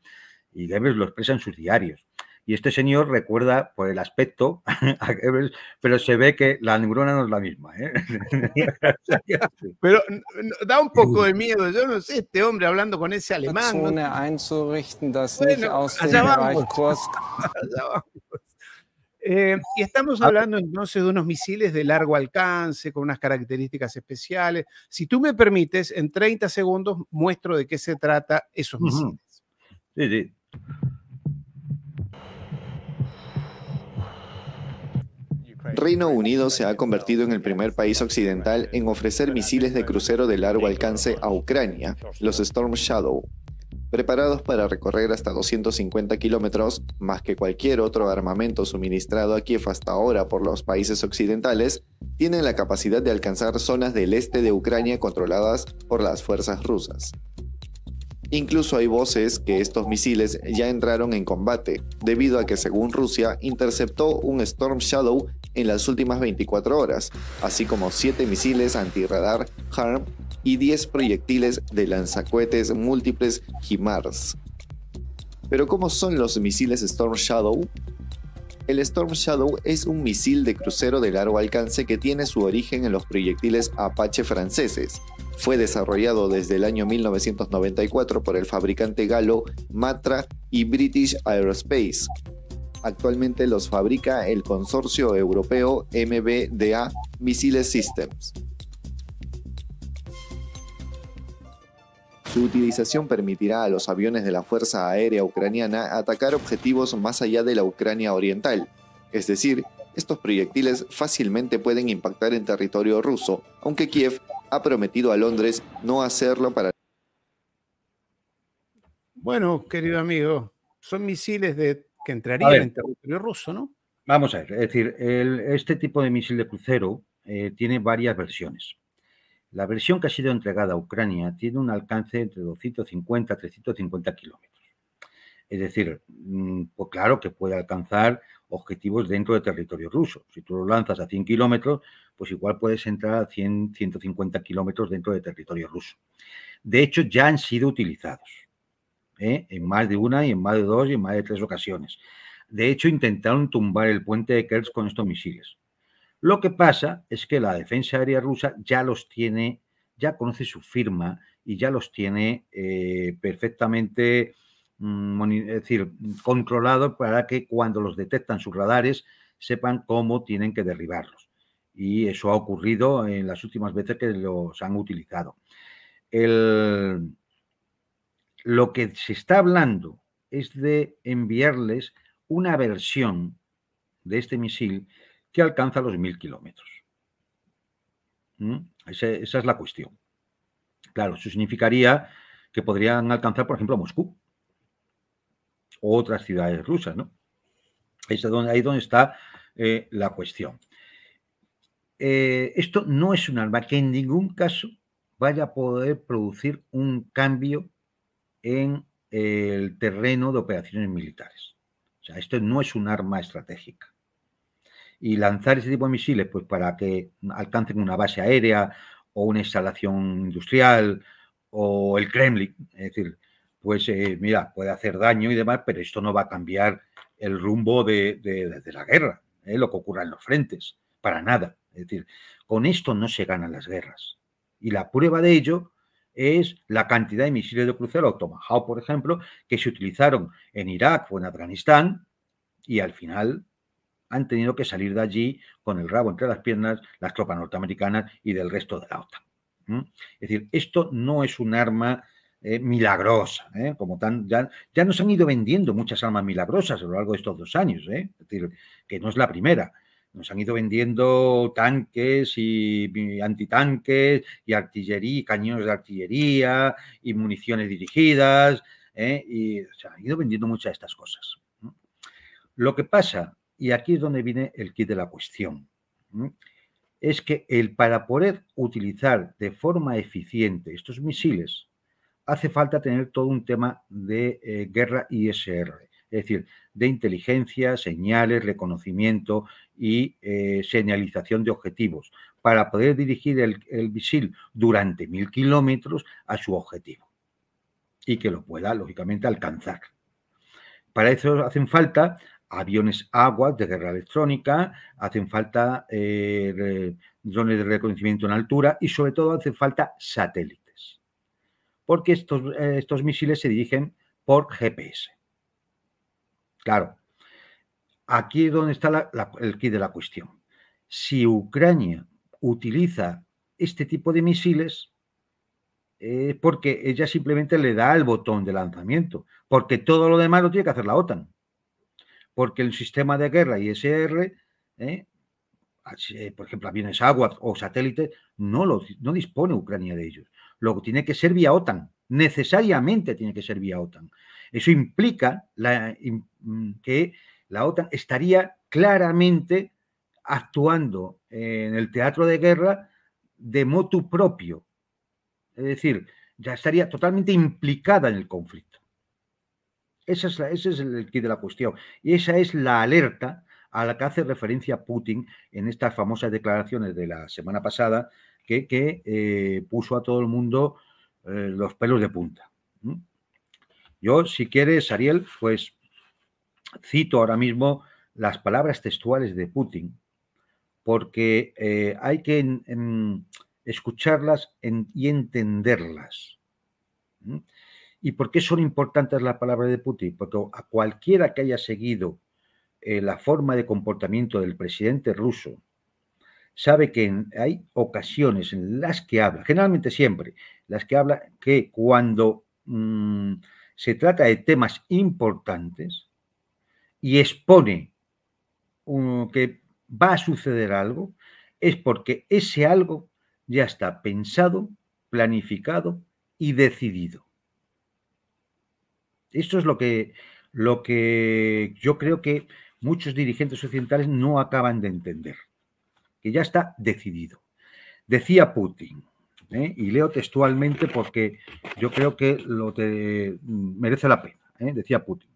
S2: Y Goebbels lo expresa en sus diarios. Y este señor recuerda por el aspecto a pero se ve que la neurona no es la misma. ¿eh?
S1: pero da un poco de miedo, yo no sé, este hombre hablando con ese alemán. y estamos ah. hablando entonces de unos misiles de largo alcance, con unas características especiales. Si tú me permites, en 30 segundos muestro de qué se trata esos misiles. Sí, sí.
S3: Reino Unido se ha convertido en el primer país occidental en ofrecer misiles de crucero de largo alcance a Ucrania, los Storm Shadow, preparados para recorrer hasta 250 kilómetros, más que cualquier otro armamento suministrado a Kiev hasta ahora por los países occidentales, tienen la capacidad de alcanzar zonas del este de Ucrania controladas por las fuerzas rusas. Incluso hay voces que estos misiles ya entraron en combate, debido a que según Rusia interceptó un Storm Shadow en las últimas 24 horas, así como 7 misiles antirradar HARM y 10 proyectiles de lanzacohetes múltiples HIMARS. Pero ¿cómo son los misiles Storm Shadow? El Storm Shadow es un misil de crucero de largo alcance que tiene su origen en los proyectiles Apache franceses. Fue desarrollado desde el año 1994 por el fabricante galo Matra y British Aerospace, Actualmente los fabrica el consorcio europeo MBDA Missiles Systems. Su utilización permitirá a los aviones de la Fuerza Aérea Ucraniana atacar objetivos más allá de la Ucrania Oriental, es decir, estos proyectiles fácilmente pueden impactar en territorio ruso, aunque Kiev ha prometido a Londres no hacerlo para...
S1: Bueno, querido amigo, son misiles de que entraría en territorio ruso, ¿no?
S3: Vamos a ver, es decir,
S2: este tipo de misil de crucero eh, tiene varias versiones. La versión que ha sido entregada a Ucrania tiene un alcance entre 250 y 350 kilómetros. Es decir, mm, pues claro que puede alcanzar objetivos dentro de territorio ruso. Si tú lo lanzas a 100 kilómetros, pues igual puedes entrar a 100, 150 kilómetros dentro de territorio ruso. De hecho, ya han sido utilizados. ¿eh? en más de una y en más de dos y en más de tres ocasiones. De hecho, intentaron tumbar el puente de Kerch con estos misiles. Lo que pasa es que la defensa aérea rusa ya los tiene, ya conoce su firma y ya los tiene eh, perfectamente mm, es decir, controlado para que cuando los detectan sus radares sepan cómo tienen que derribarlos. Y eso ha ocurrido en las últimas veces que los han utilizado. El, lo que se está hablando es de enviarles una versión de este misil que alcanza los mil kilómetros. ¿Mm? Esa, es la cuestión. Claro, eso significaría que podrían alcanzar, por ejemplo, Moscú o otras ciudades rusas, ¿no? Ahí es donde, ahí está eh, la cuestión. Eh, esto no es un arma que en ningún caso vaya a poder producir un cambio en el terreno de operaciones militares. O sea, esto no es un arma estratégica. Y lanzar ese tipo de misiles, pues para que alcancen una base aérea o una instalación industrial o el Kremlin, es decir, pues eh, mira, puede hacer daño y demás, pero esto no va a cambiar el rumbo de, la guerra, ¿eh? lo que ocurra en los frentes, para nada. Es decir, con esto no se ganan las guerras. Y la prueba de ello es la cantidad de misiles de crucero o por ejemplo, que se utilizaron en Irak o en Afganistán y al final han tenido que salir de allí con el rabo entre las piernas las tropas norteamericanas y del resto de la OTAN. Es decir, esto no es un arma eh, milagrosa, ¿eh? como tan, ya, ya, nos han ido vendiendo muchas armas milagrosas a lo largo de estos dos años, ¿eh? es decir, que no es la primera nos han ido vendiendo tanques y antitanques y artillería, y cañones de artillería y municiones dirigidas, ¿eh? y se han ido vendiendo muchas de estas cosas. Lo que pasa, y aquí es donde viene el kit de la cuestión, es que el para poder utilizar de forma eficiente estos misiles, hace falta tener todo un tema de eh, guerra ISR es decir, de inteligencia, señales, reconocimiento y eh, señalización de objetivos, para poder dirigir el, misil durante mil kilómetros a su objetivo y que lo pueda, lógicamente, alcanzar. Para eso hacen falta aviones aguas de guerra electrónica, hacen falta eh, drones de reconocimiento en altura y sobre todo hacen falta satélites, porque eh, estos misiles se dirigen por GPS. Claro, aquí es donde está el quid de la cuestión. Si Ucrania utiliza este tipo de misiles, es porque ella simplemente le da el botón de lanzamiento, porque todo lo demás lo tiene que hacer la OTAN. Porque el sistema de guerra ISR, ¿eh? Eh, por ejemplo, aviones agua o satélites, no, no dispone Ucrania de ellos. Lo tiene que ser vía OTAN, necesariamente tiene que ser vía OTAN. Eso implica mm, que la OTAN estaría claramente actuando en el teatro de guerra de motu propio. Es decir, ya estaría totalmente implicada en el conflicto. Esa es ese es el kit de la cuestión. Y esa es la alerta a la que hace referencia Putin en estas famosas declaraciones de la semana pasada que, eh, puso a todo el mundo eh, los pelos de punta. Yo, si quieres, Ariel, pues cito ahora mismo las palabras textuales de Putin, porque eh, hay que escucharlas y entenderlas. ¿Y por qué son importantes las palabras de Putin? Porque a cualquiera que haya seguido eh, la forma de comportamiento del presidente ruso, sabe que hay ocasiones en las que habla, generalmente siempre, las que habla que cuando mm, se trata de temas importantes y expone que va a suceder algo, es porque ese algo ya está pensado, planificado y decidido. Esto es lo que, lo que yo creo que muchos dirigentes occidentales no acaban de entender, que ya está decidido. Decía Putin, ¿eh? y leo textualmente porque yo creo que lo mm, merece la pena, ¿eh? decía Putin.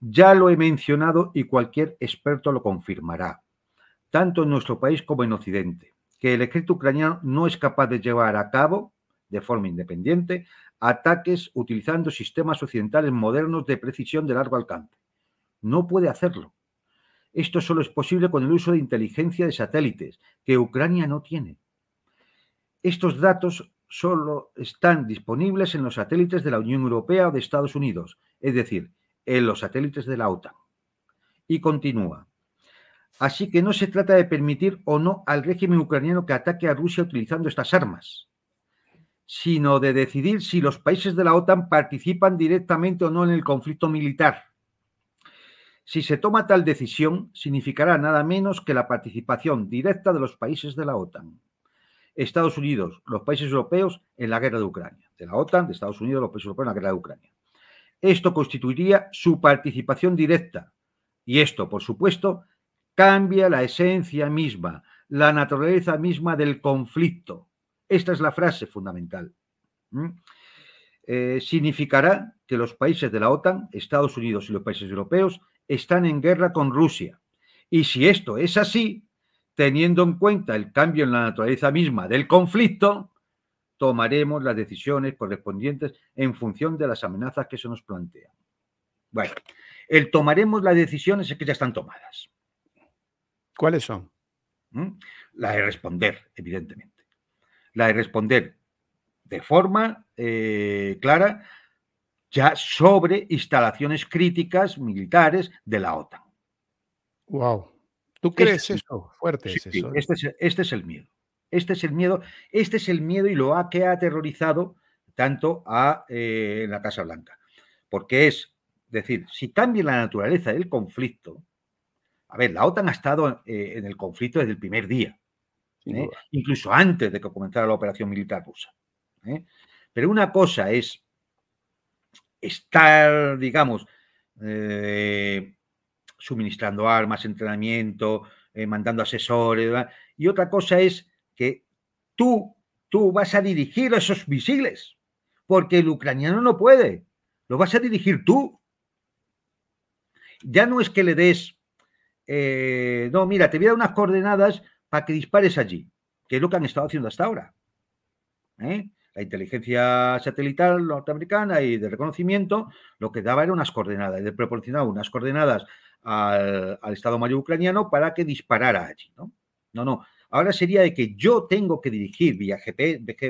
S2: Ya lo he mencionado y cualquier experto lo confirmará, tanto en nuestro país como en Occidente, que el ejército ucraniano no es capaz de llevar a cabo de forma independiente ataques utilizando sistemas occidentales modernos de precisión de largo alcance. No puede hacerlo. Esto solo es posible con el uso de inteligencia de satélites, que Ucrania no tiene. Estos datos solo están disponibles en los satélites de la Unión Europea o de Estados Unidos, es decir, en los satélites de la OTAN. Y continúa. Así que no se trata de permitir o no al régimen ucraniano que ataque a Rusia utilizando estas armas, sino de decidir si los países de la OTAN participan directamente o no en el conflicto militar. Si se toma tal decisión, significará nada menos que la participación directa de los países de la OTAN. Estados Unidos, los países europeos en la guerra de Ucrania, de la OTAN, de Estados Unidos, los países europeos en la guerra de Ucrania. Esto constituiría su participación directa y esto, por supuesto, cambia la esencia misma, la naturaleza misma del conflicto. Esta es la frase fundamental. Eh, significará que los países de la OTAN, Estados Unidos y los países europeos están en guerra con Rusia. Y si esto es así, teniendo en cuenta el cambio en la naturaleza misma del conflicto, tomaremos las decisiones correspondientes en función de las amenazas que se nos plantean. Bueno, el tomaremos las decisiones es que ya están tomadas. ¿Cuáles son? ¿Mm? La de responder, evidentemente. La de responder de forma eh, clara ya sobre instalaciones críticas militares de la OTAN. Wow. ¿Tú crees eso? Fuerte sí, este, este es, el miedo. Este es el miedo. Este es el miedo y lo ha, que ha aterrorizado tanto a eh, la Casa Blanca. Porque es decir, si cambia la naturaleza del conflicto, a ver, la OTAN ha estado eh, en el conflicto desde el primer día, ¿eh? incluso antes de que comenzara la operación militar rusa. Pero una cosa es estar, digamos, suministrando armas, entrenamiento, eh, mandando asesores. Y otra cosa es que tú, tú vas a dirigir esos misiles, porque el ucraniano no puede, lo vas a dirigir tú. Ya no es que le des, eh, no, mira, te voy a dar unas coordenadas para que dispares allí, que es lo que han estado haciendo hasta ahora. ¿eh? la inteligencia satelital norteamericana y de reconocimiento, lo que daba eran unas coordenadas, le proporcionaba unas coordenadas al, Estado Mayor ucraniano para que disparara allí, ¿no? No, no. Ahora sería de que yo tengo que dirigir vía GP,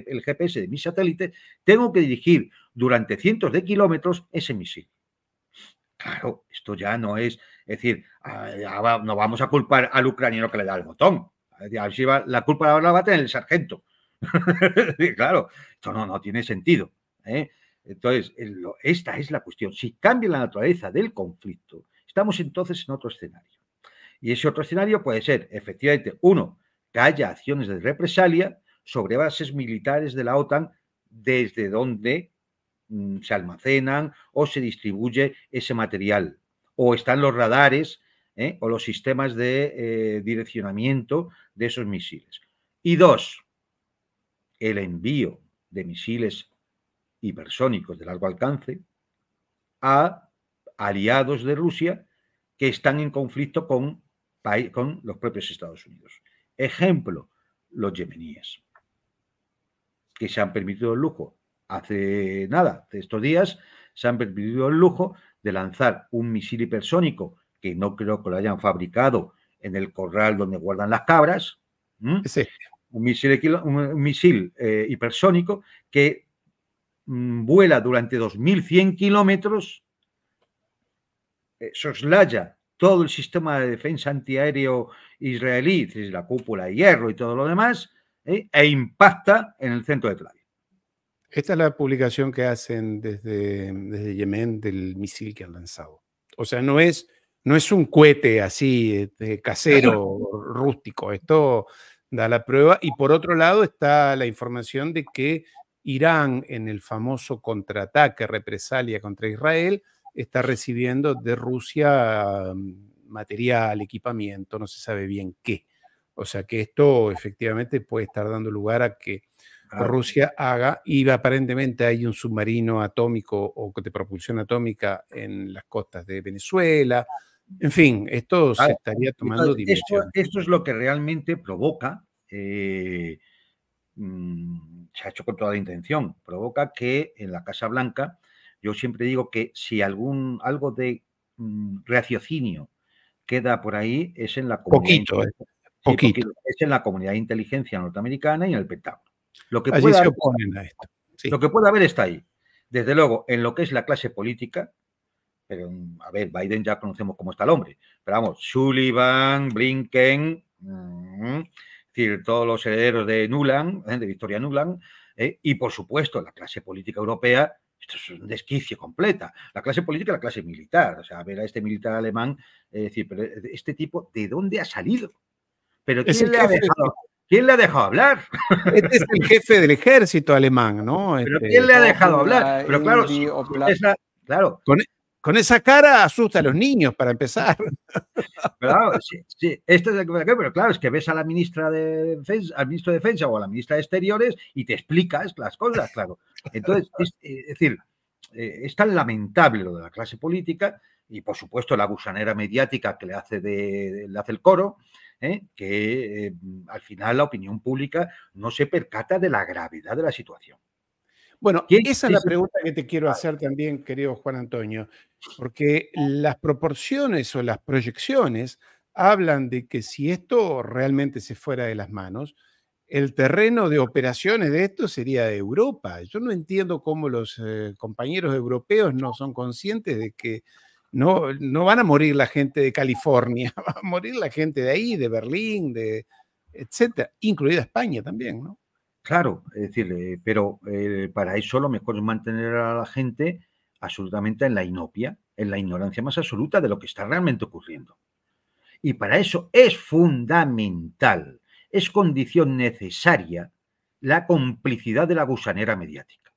S2: el GPS de mi satélite, tengo que dirigir durante cientos de kilómetros ese misil. Claro, esto ya no es, es decir, ah, no vamos a culpar al ucraniano que le da el botón. La culpa ahora la va a tener el sargento. claro, esto no, no tiene sentido. ¿eh? Entonces, esta es la cuestión. Si cambia la naturaleza del conflicto, Estamos entonces en otro escenario. Y ese otro escenario puede ser, efectivamente, uno, que haya acciones de represalia sobre bases militares de la OTAN desde donde mm, se almacenan o se distribuye ese material. O están los radares ¿eh? o los sistemas de eh, direccionamiento de esos misiles. Y dos, el envío de misiles hipersónicos de largo alcance a aliados de Rusia que están en conflicto con, con los propios Estados Unidos. Ejemplo, los yemeníes, que se han permitido el lujo hace nada, estos días, se han permitido el lujo de lanzar un misil hipersónico que no creo que lo hayan fabricado en el corral donde guardan las cabras, un misil, eh, hipersónico que mm, vuela durante 2.100 kilómetros eh, soslaya todo el sistema de defensa antiaéreo israelí,
S1: la cúpula de hierro y todo lo demás, ¿eh? e impacta
S2: en el centro de Tel
S1: Esta es la publicación que hacen desde, desde Yemen del misil que han lanzado. O sea, no es, no es un cohete así de este, casero, rústico. Esto da la prueba. Y por otro lado está la información de que Irán, en el famoso contraataque, represalia contra Israel, está recibiendo de Rusia material, equipamiento, no se sabe bien qué. O sea que esto efectivamente puede estar dando lugar a que ah, Rusia haga, y aparentemente hay un submarino atómico o de propulsión atómica en las costas de Venezuela. En fin, esto se estaría tomando esto,
S2: esto, es lo que realmente provoca, eh, mm, se ha hecho con toda la intención, provoca que en la Casa Blanca yo siempre digo que si algún algo de mm, raciocinio queda por ahí, es en la comunidad. ¿eh? Poquito, es en la comunidad de inteligencia norteamericana y en el Pentágono. Lo que, puede haber, está ahí. Desde luego, en lo que es la clase política, pero mm, a ver, Biden ya conocemos cómo está el hombre, pero vamos, Sullivan, Blinken, mm, todos los herederos de Nuland, ¿eh? de Victoria Nuland, ¿eh? y por supuesto la clase política europea, esto es un desquicio completa. La clase política y la clase militar. O sea, ver a este militar alemán, eh, decir, pero eh, este tipo, ¿de dónde ha salido?
S1: ¿Pero quién le ha dejado? ¿Quién le ha dejado hablar? Este es el jefe del ejército alemán, ¿no? ¿Pero este, quién le ha dejado hablar? Pero claro, claro. Con esa cara asusta a los niños, para empezar.
S2: Claro, sí, es que, pero claro, es que ves a la ministra de Defensa, al ministro de Defensa o a la ministra de Exteriores y te explicas las cosas, claro. Entonces, eh, es, decir, eh, es tan lamentable lo de la clase política y, por supuesto, la gusanera mediática que le hace, de, le hace el coro, ¿eh? que al final la opinión pública no se percata de la gravedad de la situación.
S1: Bueno, esa es la pregunta que te quiero ah. hacer también, querido Juan Antonio, porque ah. las proporciones o las proyecciones hablan de que si esto realmente se fuera de las manos, el terreno de operaciones de esto sería Europa. Yo no entiendo cómo los eh, compañeros europeos no son conscientes de que no, no van a morir la gente de California, va a morir la gente de ahí, de Berlín, de etcétera, incluida España también, ¿no? Claro, es decir, eh, pero
S2: eh, para eso lo mejor es mantener a la gente absolutamente en la inopia, en la ignorancia más absoluta de lo que está realmente ocurriendo. Y para eso es fundamental, es condición necesaria la complicidad de la gusanera mediática.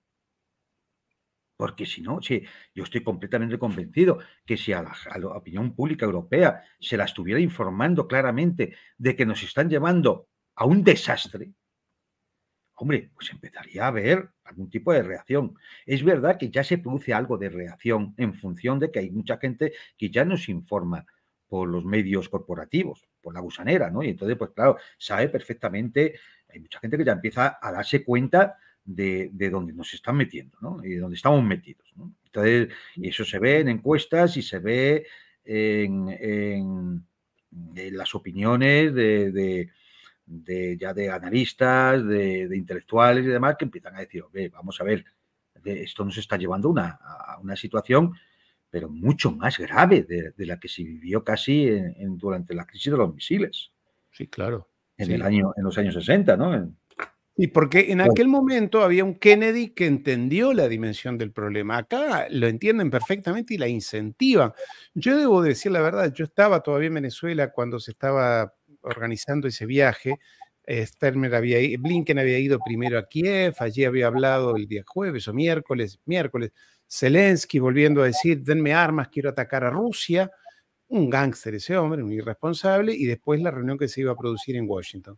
S2: Porque si no, yo estoy completamente convencido que si a la opinión pública europea se la estuviera informando claramente de que nos están llevando a un desastre, hombre, pues empezaría a haber algún tipo de reacción. Es verdad que ya se produce algo de reacción en función de que hay mucha gente que ya nos informa por los medios corporativos, por la gusanera, ¿no? Y entonces, pues claro, sabe perfectamente, hay mucha gente que ya empieza a darse cuenta de, dónde nos están metiendo, ¿no? Y de dónde estamos metidos, Entonces, y mm. eso se ve en encuestas y se ve en, las opiniones de de ya de analistas, de, intelectuales y demás, que empiezan a decir, vamos a ver, esto nos está llevando una, a una situación, pero mucho más grave de, la que se vivió casi durante la crisis de los misiles. Sí, claro. En, El año, en los años 60, ¿no? y porque en aquel
S1: momento había un Kennedy que entendió la dimensión del problema. Acá lo entienden perfectamente y la incentivan. Yo debo decir la verdad, yo estaba todavía en Venezuela cuando se estaba organizando ese viaje. había, Blinken había ido primero a Kiev, allí había hablado el día jueves o miércoles, miércoles. Zelensky volviendo a decir, denme armas, quiero atacar a Rusia. Un gángster ese hombre, un irresponsable, y después la reunión que se iba a producir en Washington.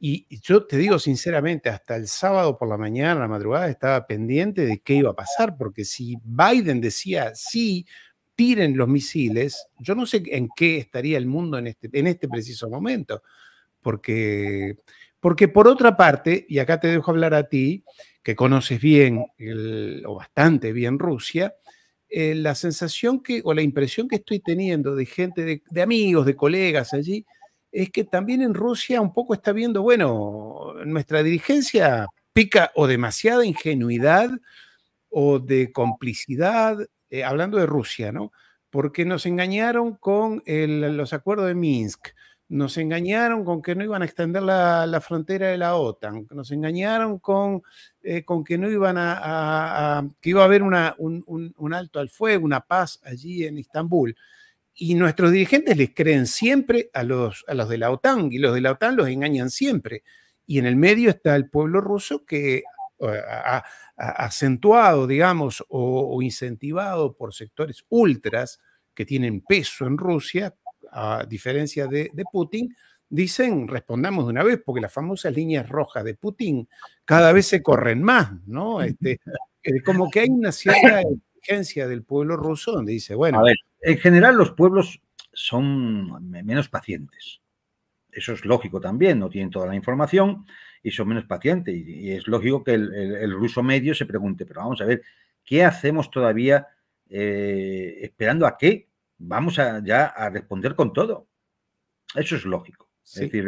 S1: Y yo te digo sinceramente, hasta el sábado por la mañana, la madrugada, estaba pendiente de qué iba a pasar, porque si Biden decía sí, tiren los misiles, yo no sé en qué estaría el mundo en este, en este preciso momento. Porque, porque por otra parte, y acá te dejo hablar a ti, que conoces bien o bastante bien Rusia, eh, la sensación que, o la impresión que estoy teniendo de gente, de, de amigos, de colegas allí, es que también en Rusia un poco está viendo, bueno, nuestra dirigencia pica o demasiada ingenuidad o de complicidad eh, hablando de Rusia, ¿no? Porque nos engañaron con los acuerdos de Minsk, nos engañaron con que no iban a extender la, frontera de la OTAN, nos engañaron con, eh, con que no iban a, que iba a haber una, un, alto al fuego, una paz allí en Estambul. Y nuestros dirigentes les creen siempre a los, a los de la OTAN y los de la OTAN los engañan siempre. Y en el medio está el pueblo ruso que acentuado, digamos, o, incentivado por sectores ultras que tienen peso en Rusia, a diferencia de, Putin, dicen, respondamos de una vez, porque las famosas líneas rojas de Putin cada vez se corren más, ¿no? Este, eh, como que hay una cierta exigencia del pueblo ruso donde dice, bueno... A ver,
S2: en general los pueblos son menos pacientes. Eso es lógico también, no tienen toda la información y son menos pacientes. Y, es lógico que el, el, ruso medio se pregunte, pero vamos a ver, ¿qué hacemos todavía eh, esperando a qué? Vamos a, ya a responder con todo. Eso es lógico. Es decir,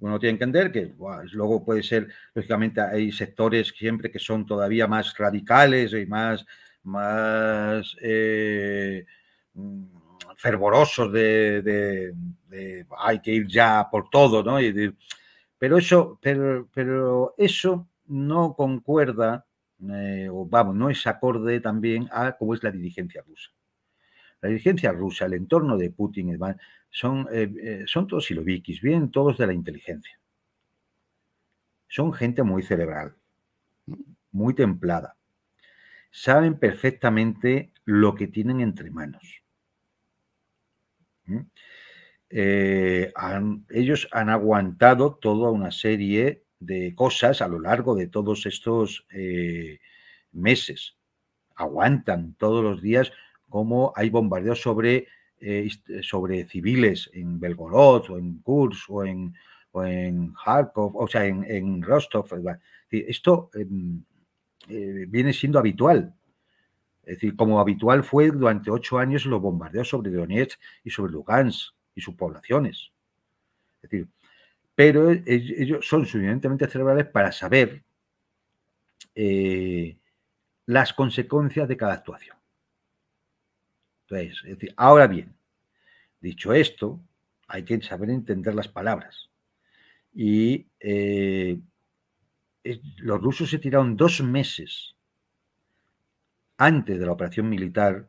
S2: uno tiene que entender que luego puede ser, lógicamente, hay sectores siempre que son todavía más radicales y más, más eh, mm, fervorosos de, hay que ir ya por todo, ¿no? Pero eso, pero, eso no concuerda, eh, o vamos, no es acorde también a cómo es la dirigencia rusa. La dirigencia rusa, el entorno de Putin, eh, eh, son, todos silovikis, vienen todos de la inteligencia. Son gente muy cerebral, muy templada. Saben perfectamente lo que tienen entre manos. ¿Mm? Eh, ellos han aguantado toda una serie de cosas a lo largo de todos estos eh, meses. Aguantan todos los días como hay bombardeos sobre, eh, sobre civiles en Belgorod o en Kursk o en, Kharkov, o sea, en, en Rostov. Esto em, viene siendo habitual. Es decir, como habitual fue durante ocho años los bombardeos sobre Donetsk y sobre Lugansk y sus poblaciones. pero e, e, ellos son suficientemente cerebrales para saber eh, las consecuencias de cada actuación. Entonces, ahora bien, dicho esto, hay que saber entender las palabras. Y eh, los rusos se tiraron dos meses antes de la operación militar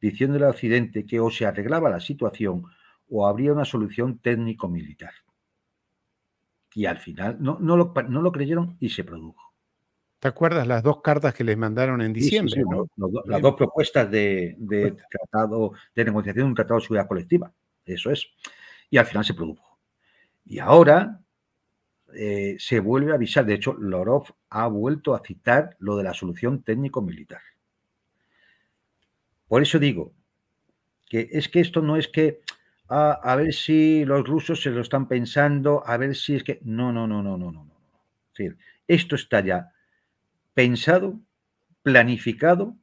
S2: diciendo al Occidente que o se arreglaba la situación o habría una solución técnico-militar. Y al final no, no, lo, creyeron y se produjo. ¿Te acuerdas
S1: las dos cartas que les mandaron en diciembre?
S2: las dos propuestas de, pues tratado, de negociación de un tratado de seguridad colectiva. Eso es. Y al final se produjo. Y ahora eh, se vuelve a avisar. De hecho, Lorov ha vuelto a citar lo de la solución técnico-militar. Por eso digo que es que esto no es que a, ver si los rusos se lo están pensando, a ver si es que. No, no, no, no, no, no. no. esto está ya pensado, planificado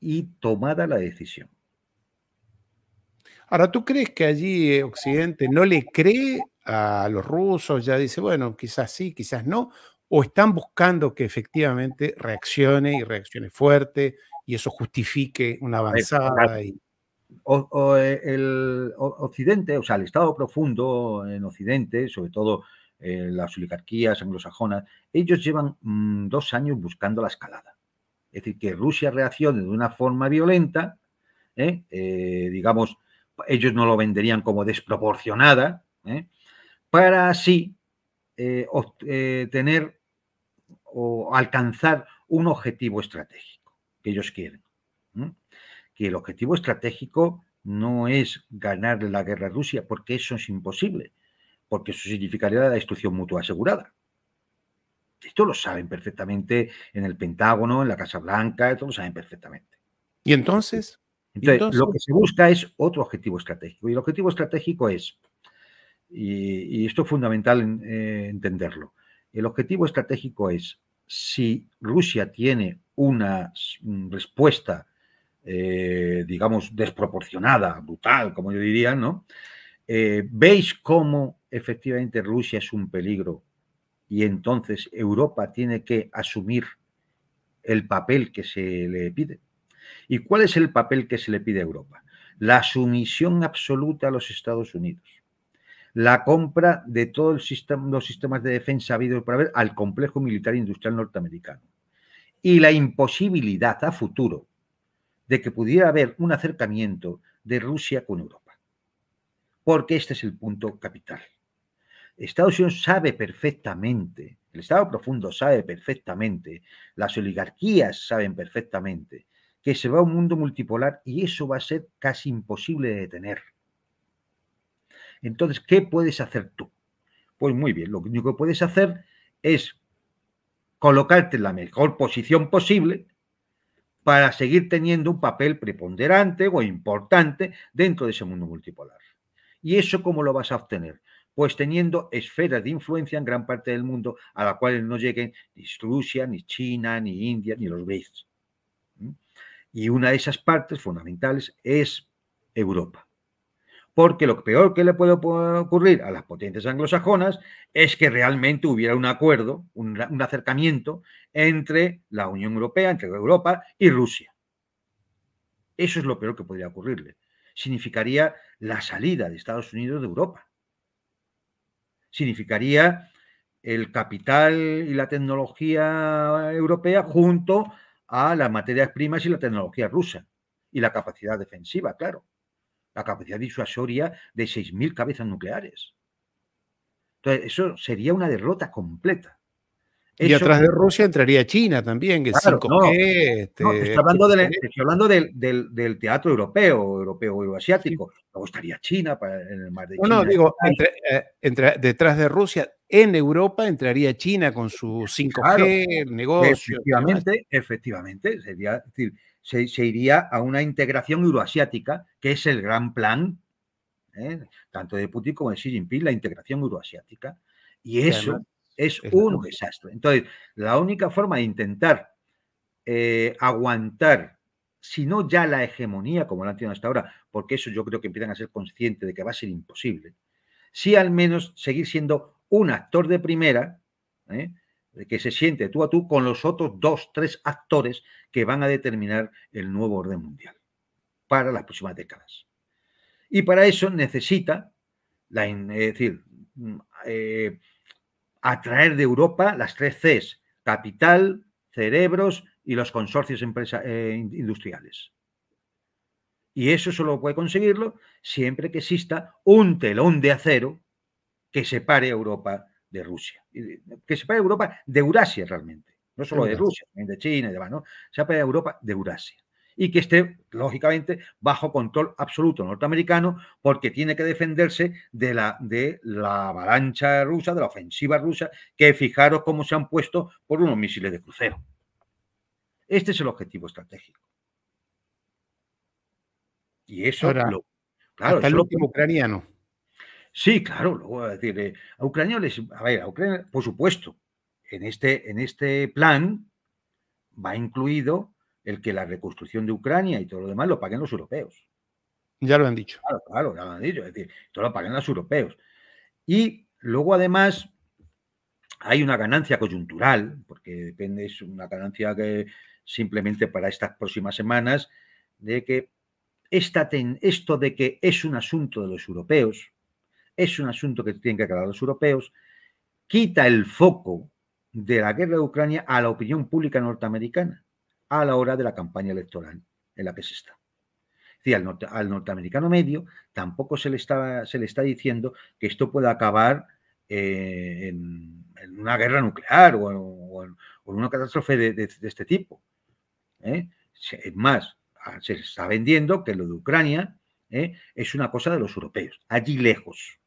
S2: y tomada la decisión.
S1: Ahora, ¿tú crees que allí eh, Occidente no le cree a los rusos? Ya dice, bueno, quizás sí, quizás no. ¿O están buscando que efectivamente reaccione y reaccione fuerte y eso justifique una avanzada?
S2: o, eh, el Occidente, o sea, el Estado profundo en Occidente, sobre todo eh, las oligarquías anglosajonas, ellos llevan mm, dos años buscando la escalada. Es decir, que Rusia reaccione de una forma violenta, ¿eh? digamos, ellos no lo venderían como desproporcionada, para así tener o alcanzar un objetivo estratégico que ellos quieren que el objetivo estratégico no es ganar la guerra a Rusia, porque eso es imposible, porque eso significaría la destrucción mutua asegurada. Esto lo saben perfectamente en el Pentágono, en la Casa Blanca, esto lo saben perfectamente. ¿Y entonces?
S3: lo que se busca
S2: es otro objetivo estratégico. Y el objetivo estratégico es, y, esto es fundamental eh, entenderlo, el objetivo estratégico es si Rusia tiene una mm, respuesta eh, digamos, desproporcionada, brutal, como yo diría, ¿no? Eh, ¿Veis cómo efectivamente Rusia es un peligro y entonces Europa tiene que asumir el papel que se le pide? ¿Y cuál es el papel que se le pide a Europa? La sumisión absoluta a los Estados Unidos la compra de todos los sistemas de defensa habidos para ver al complejo militar industrial norteamericano y la imposibilidad a futuro de que pudiera haber un acercamiento de Rusia con Europa. Porque este es el punto capital. Estados Unidos sabe perfectamente, el Estado profundo sabe perfectamente, las oligarquías saben perfectamente que se va a un mundo multipolar y eso va a ser casi imposible de detener. Entonces, ¿qué puedes hacer tú? Pues muy bien, lo único que puedes hacer es colocarte en la mejor posición posible para seguir teniendo un papel preponderante o importante dentro de ese mundo multipolar. ¿Y eso cómo lo vas a obtener? pues teniendo esferas de influencia en gran parte del mundo a la cual no lleguen ni Rusia, ni China, ni India, ni los BRICS. Y una de esas partes fundamentales es Europa porque lo peor que le puede ocurrir a las potencias anglosajonas es que realmente hubiera un acuerdo, un, acercamiento entre la Unión Europea, entre Europa y Rusia. Eso es lo peor que podría ocurrirle. Significaría la salida de Estados Unidos de Europa. Significaría el capital y la tecnología europea junto a las materias primas y la tecnología rusa y la capacidad defensiva, claro la capacidad disuasoria de 6.000 cabezas nucleares. Entonces, eso sería una derrota completa.
S1: y atrás de Rusia entraría
S2: China también, que este, estoy hablando, del, teatro
S1: europeo, europeo,
S2: euroasiático. Luego estaría China para, en el mar de China. No, no, digo,
S1: eh, entre, detrás de Rusia, en Europa entraría China con su 5G,
S2: negocios, Efectivamente, efectivamente. Sería, es decir, se, iría a una integración euroasiática, que es el gran plan, ¿eh? tanto de Putin como de Xi Jinping, la integración euroasiática. Y eso es, un desastre. Entonces, la única forma de intentar eh, aguantar, si no ya la hegemonía como la han tenido hasta ahora, porque eso yo creo que empiezan a ser conscientes de que va a ser imposible, si al menos seguir siendo un actor de primera, ¿eh? que se siente tú a tú con los otros dos, tres actores que van a determinar el nuevo orden mundial para las próximas décadas. Y para eso necesita, es decir, mm, eh, atraer de Europa las tres Cs, capital, cerebros y los consorcios eh, industriales. Y eso solo puede conseguirlo siempre que exista un telón de acero que separe a Europa de Rusia, que sepa Europa de Eurasia realmente, no solo de Rusia, también de China y demás, ¿no? de Europa de Eurasia y que esté, lógicamente, bajo control absoluto norteamericano, porque tiene que defenderse de la, de la avalancha rusa, de la ofensiva rusa, que fijaros cómo se han puesto por unos misiles de crucero. Este es el objetivo estratégico. Y eso era lo, claro, hasta el último ucraniano. Sí, claro, luego a decir, eh, a Ucrania a ver, a Ucrania, por supuesto, en este, en este plan va incluido el que la reconstrucción de Ucrania y todo lo demás lo paguen los europeos. Ya lo han dicho. Claro, claro, ya lo han dicho, es decir, todo lo paguen los europeos. Y luego además hay una ganancia coyuntural, porque depende, es una ganancia que simplemente para estas próximas semanas, de que esto de que es un asunto de los europeos, es un asunto que tienen que aclarar los europeos, quita el foco de la guerra de Ucrania a la opinión pública norteamericana a la hora de la campaña electoral en la que se está. Es al, norteamericano medio tampoco se le, está, diciendo que esto pueda acabar eh, en, una guerra nuclear o, en, una catástrofe de, este tipo. ¿eh? Es más, ah, se está vendiendo que lo de Ucrania ¿eh? es una cosa de los europeos, allí lejos.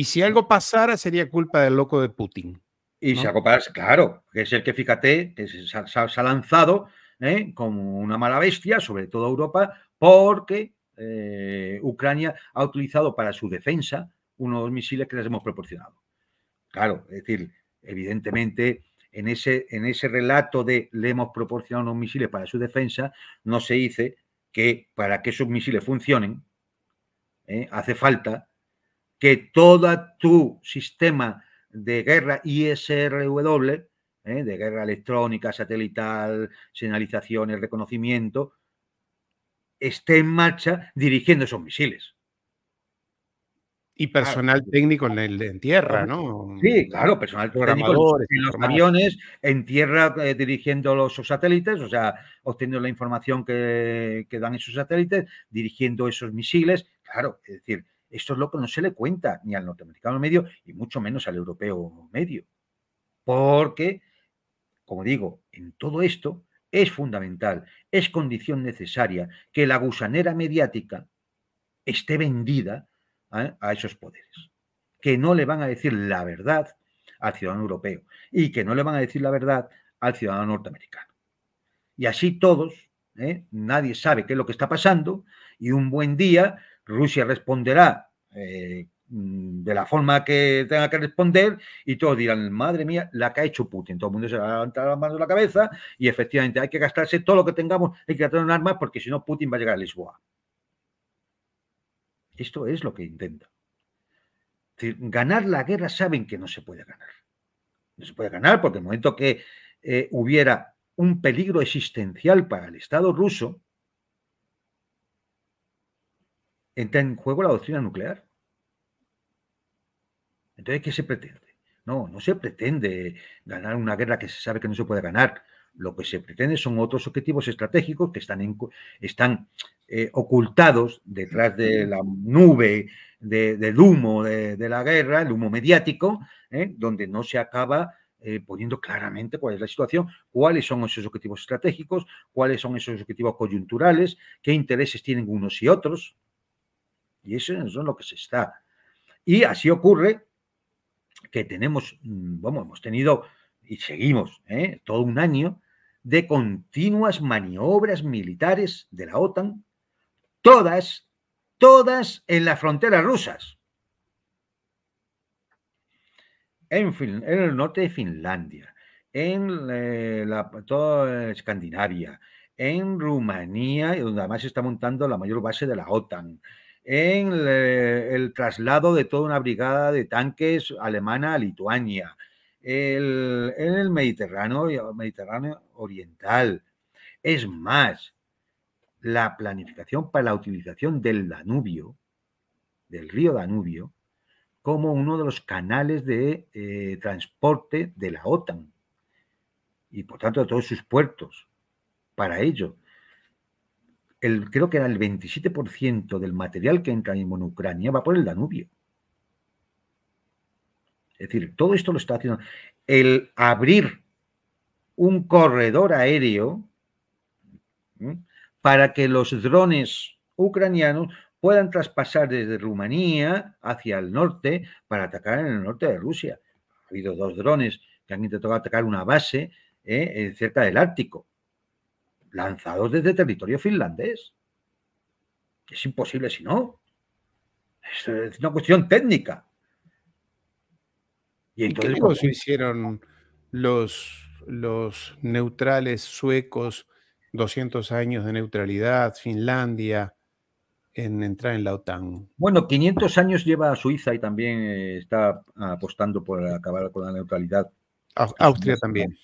S2: Y si algo pasara, sería culpa del loco de Putin. Y se si claro, que es el que, fíjate, que se ha, lanzado ¿eh? como una mala bestia, sobre todo Europa, porque eh, Ucrania ha utilizado para su defensa unos misiles que les hemos proporcionado. Claro, es decir, evidentemente, en ese, en ese relato de le hemos proporcionado unos misiles para su defensa, no se dice que para que esos misiles funcionen, ¿eh? hace falta que todo tu sistema de guerra ISRW, ¿eh? de guerra electrónica, satelital, señalizaciones, reconocimiento, esté en marcha dirigiendo esos misiles. Y personal ah, técnico en, tierra, ¿no? Sí, claro, personal técnico en los aviones, en tierra eh, dirigiendo los satélites, o sea, obteniendo la información que, que dan esos satélites, dirigiendo esos misiles, claro, es decir, esto es lo que no se le cuenta ni al norteamericano medio y mucho menos al europeo medio. Porque, como digo, en todo esto es fundamental, es condición necesaria que la gusanera mediática esté vendida ¿eh? a, esos poderes, que no le van a decir la verdad al ciudadano europeo y que no le van a decir la verdad al ciudadano norteamericano. Y así todos, ¿eh? nadie sabe qué es lo que está pasando y un buen día Rusia responderá eh, mm, de la forma que tenga que responder y todos dirán, madre mía, la que ha hecho Putin. Todo el mundo se va a levantar las manos de la cabeza y efectivamente hay que gastarse todo lo que tengamos, hay que gastar un armas porque si no Putin va a llegar a Lisboa. Esto es lo que intenta. ganar la guerra saben que no se puede ganar. No se puede ganar porque en el momento que eh, hubiera un peligro existencial para el Estado ruso, entra en juego la doctrina nuclear. Entonces, ¿qué se pretende? No, no se pretende ganar una guerra que se sabe que no se puede ganar. Lo que se pretende son otros objetivos estratégicos que están, están eh, ocultados detrás de la nube de, del humo de, la guerra, el humo mediático, ¿eh? donde no se acaba eh, poniendo claramente cuál es la situación, cuáles son esos objetivos estratégicos, cuáles son esos objetivos coyunturales, qué intereses tienen unos y otros. Y eso es lo que se está. Y así ocurre que tenemos, mm, vamos, hemos tenido y seguimos ¿eh? todo un año de continuas maniobras militares de la OTAN, todas, todas en las fronteras rusas. En, en el norte de Finlandia, en eh, la, toda Escandinavia, en Rumanía, donde además se está montando la mayor base de la OTAN, en el, traslado de toda una brigada de tanques alemana a Lituania, en el Mediterráneo, Mediterráneo Oriental. Es más, la planificación para la utilización del Danubio, del río Danubio, como uno de los canales de eh, transporte de la OTAN y por tanto de todos sus puertos para ello el, creo que era el 27% del material que entra en Ucrania va por el Danubio. Es decir, todo esto lo está haciendo. El abrir un corredor aéreo para que los drones ucranianos puedan traspasar desde Rumanía hacia el norte para atacar en el norte de Rusia. Ha habido dos drones que han intentado atacar una base ¿eh? cerca del Ártico lanzados desde territorio finlandés. Es imposible si no. Es una cuestión técnica.
S1: ¿Y, entonces, qué hicieron los, los neutrales suecos, 200 años de neutralidad, Finlandia, en entrar en la OTAN?
S2: Bueno, 500 años lleva a Suiza y también eh, está apostando por acabar con la neutralidad. Austria también.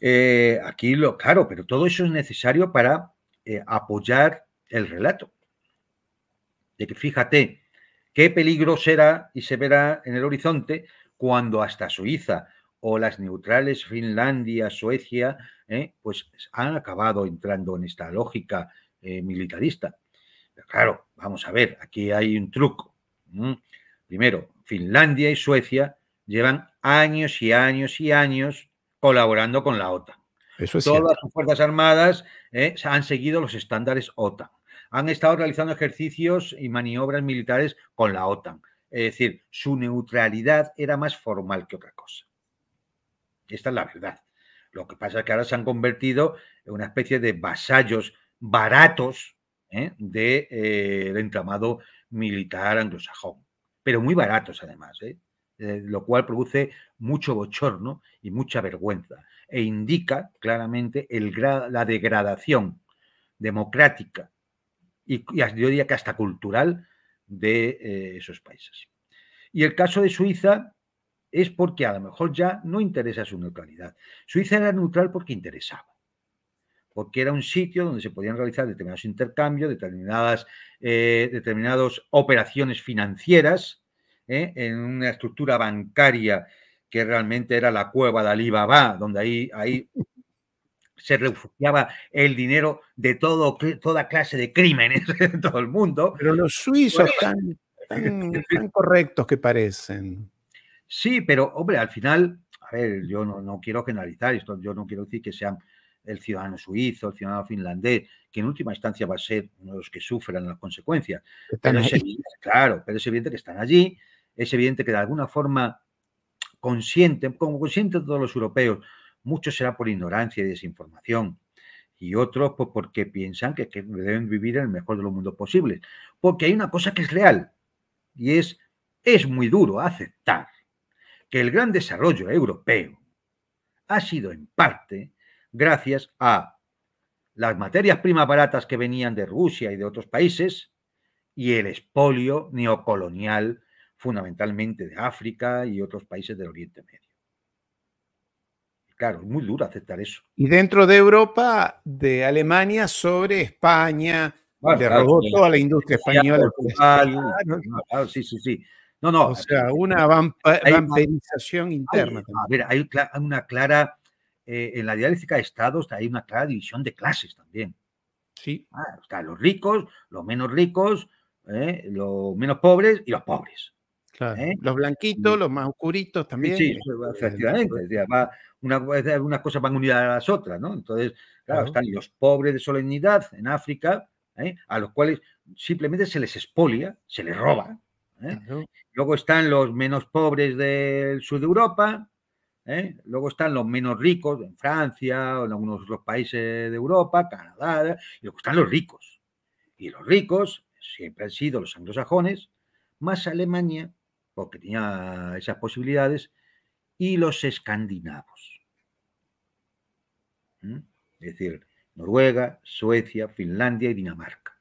S2: Eh, aquí lo, claro, pero todo eso es necesario para eh, apoyar el relato. De que fíjate qué peligro será y se verá en el horizonte cuando hasta Suiza o las neutrales Finlandia, Suecia, eh, pues han acabado entrando en esta lógica militarista. claro, vamos a ver, aquí hay un truco. Primero, Finlandia y Suecia llevan años y años y años colaborando con la OTAN. Eso Todas las Fuerzas Armadas ¿eh? han seguido los estándares OTAN. Han estado realizando ejercicios y maniobras militares con la OTAN. Es decir, su neutralidad era más formal que otra cosa. Esta es la verdad. Lo que pasa es que ahora se han convertido en una especie de vasallos baratos ¿eh? de, del eh, entramado militar anglosajón, pero muy baratos además. Eh, lo cual produce mucho bochorno y mucha vergüenza, e indica claramente la degradación democrática y, y, yo diría que hasta cultural de eh, esos países. Y el caso de Suiza es porque a lo mejor ya no interesa su neutralidad. Suiza era neutral porque interesaba porque era un sitio donde se podían realizar determinados intercambios, determinadas eh, determinados operaciones financieras ¿eh? en una estructura bancaria que realmente era la cueva de Alibaba, donde ahí, ahí se refugiaba el dinero de todo, toda clase de crímenes en todo el mundo. Pero los suizos tan,
S1: correctos que parecen.
S2: Sí, pero hombre, al final, a ver, yo no, quiero generalizar esto, yo no quiero decir que sean el ciudadano suizo, el ciudadano finlandés, que en última instancia va a ser uno de los que sufran las consecuencias. claro, pero es evidente que están allí, es evidente que de alguna forma consciente, como consciente todos los europeos, muchos será por ignorancia y desinformación, y otros pues, porque piensan que, deben vivir en el mejor de los mundos posibles. Porque hay una cosa que es real, y es, es muy duro aceptar que el gran desarrollo europeo ha sido en parte gracias a las materias primas baratas que venían de Rusia y de otros países y el espolio neocolonial fundamentalmente de África y otros países del Oriente Medio. Claro, es muy duro aceptar eso.
S1: Y dentro de Europa, de Alemania sobre España, derrotó toda la industria española. Ah, sí, sí, sí. No, no. O sea, una
S2: vampirización interna. a ver, hay una clara, eh, en la dialéctica de estados hay una clara división de clases también. Sí. Ah, o sea, los ricos, los menos ricos, eh, los menos pobres y los pobres. ¿eh? Los blanquitos, los más oscuritos también. Sí, eh, efectivamente. unas cosas van unidas a las otras, ¿no? Entonces, claro, están los pobres de solemnidad en África, ¿eh? a los cuales simplemente se les expolia, se les roba. Luego están los menos pobres del sur de Europa, Luego están los menos ricos en Francia o en algunos otros países de Europa, Canadá, y luego están los ricos. Y los ricos siempre han sido los anglosajones, más Alemania, porque tenía esas posibilidades, y los escandinavos. ¿Mm? Es decir, Noruega, Suecia, Finlandia y Dinamarca.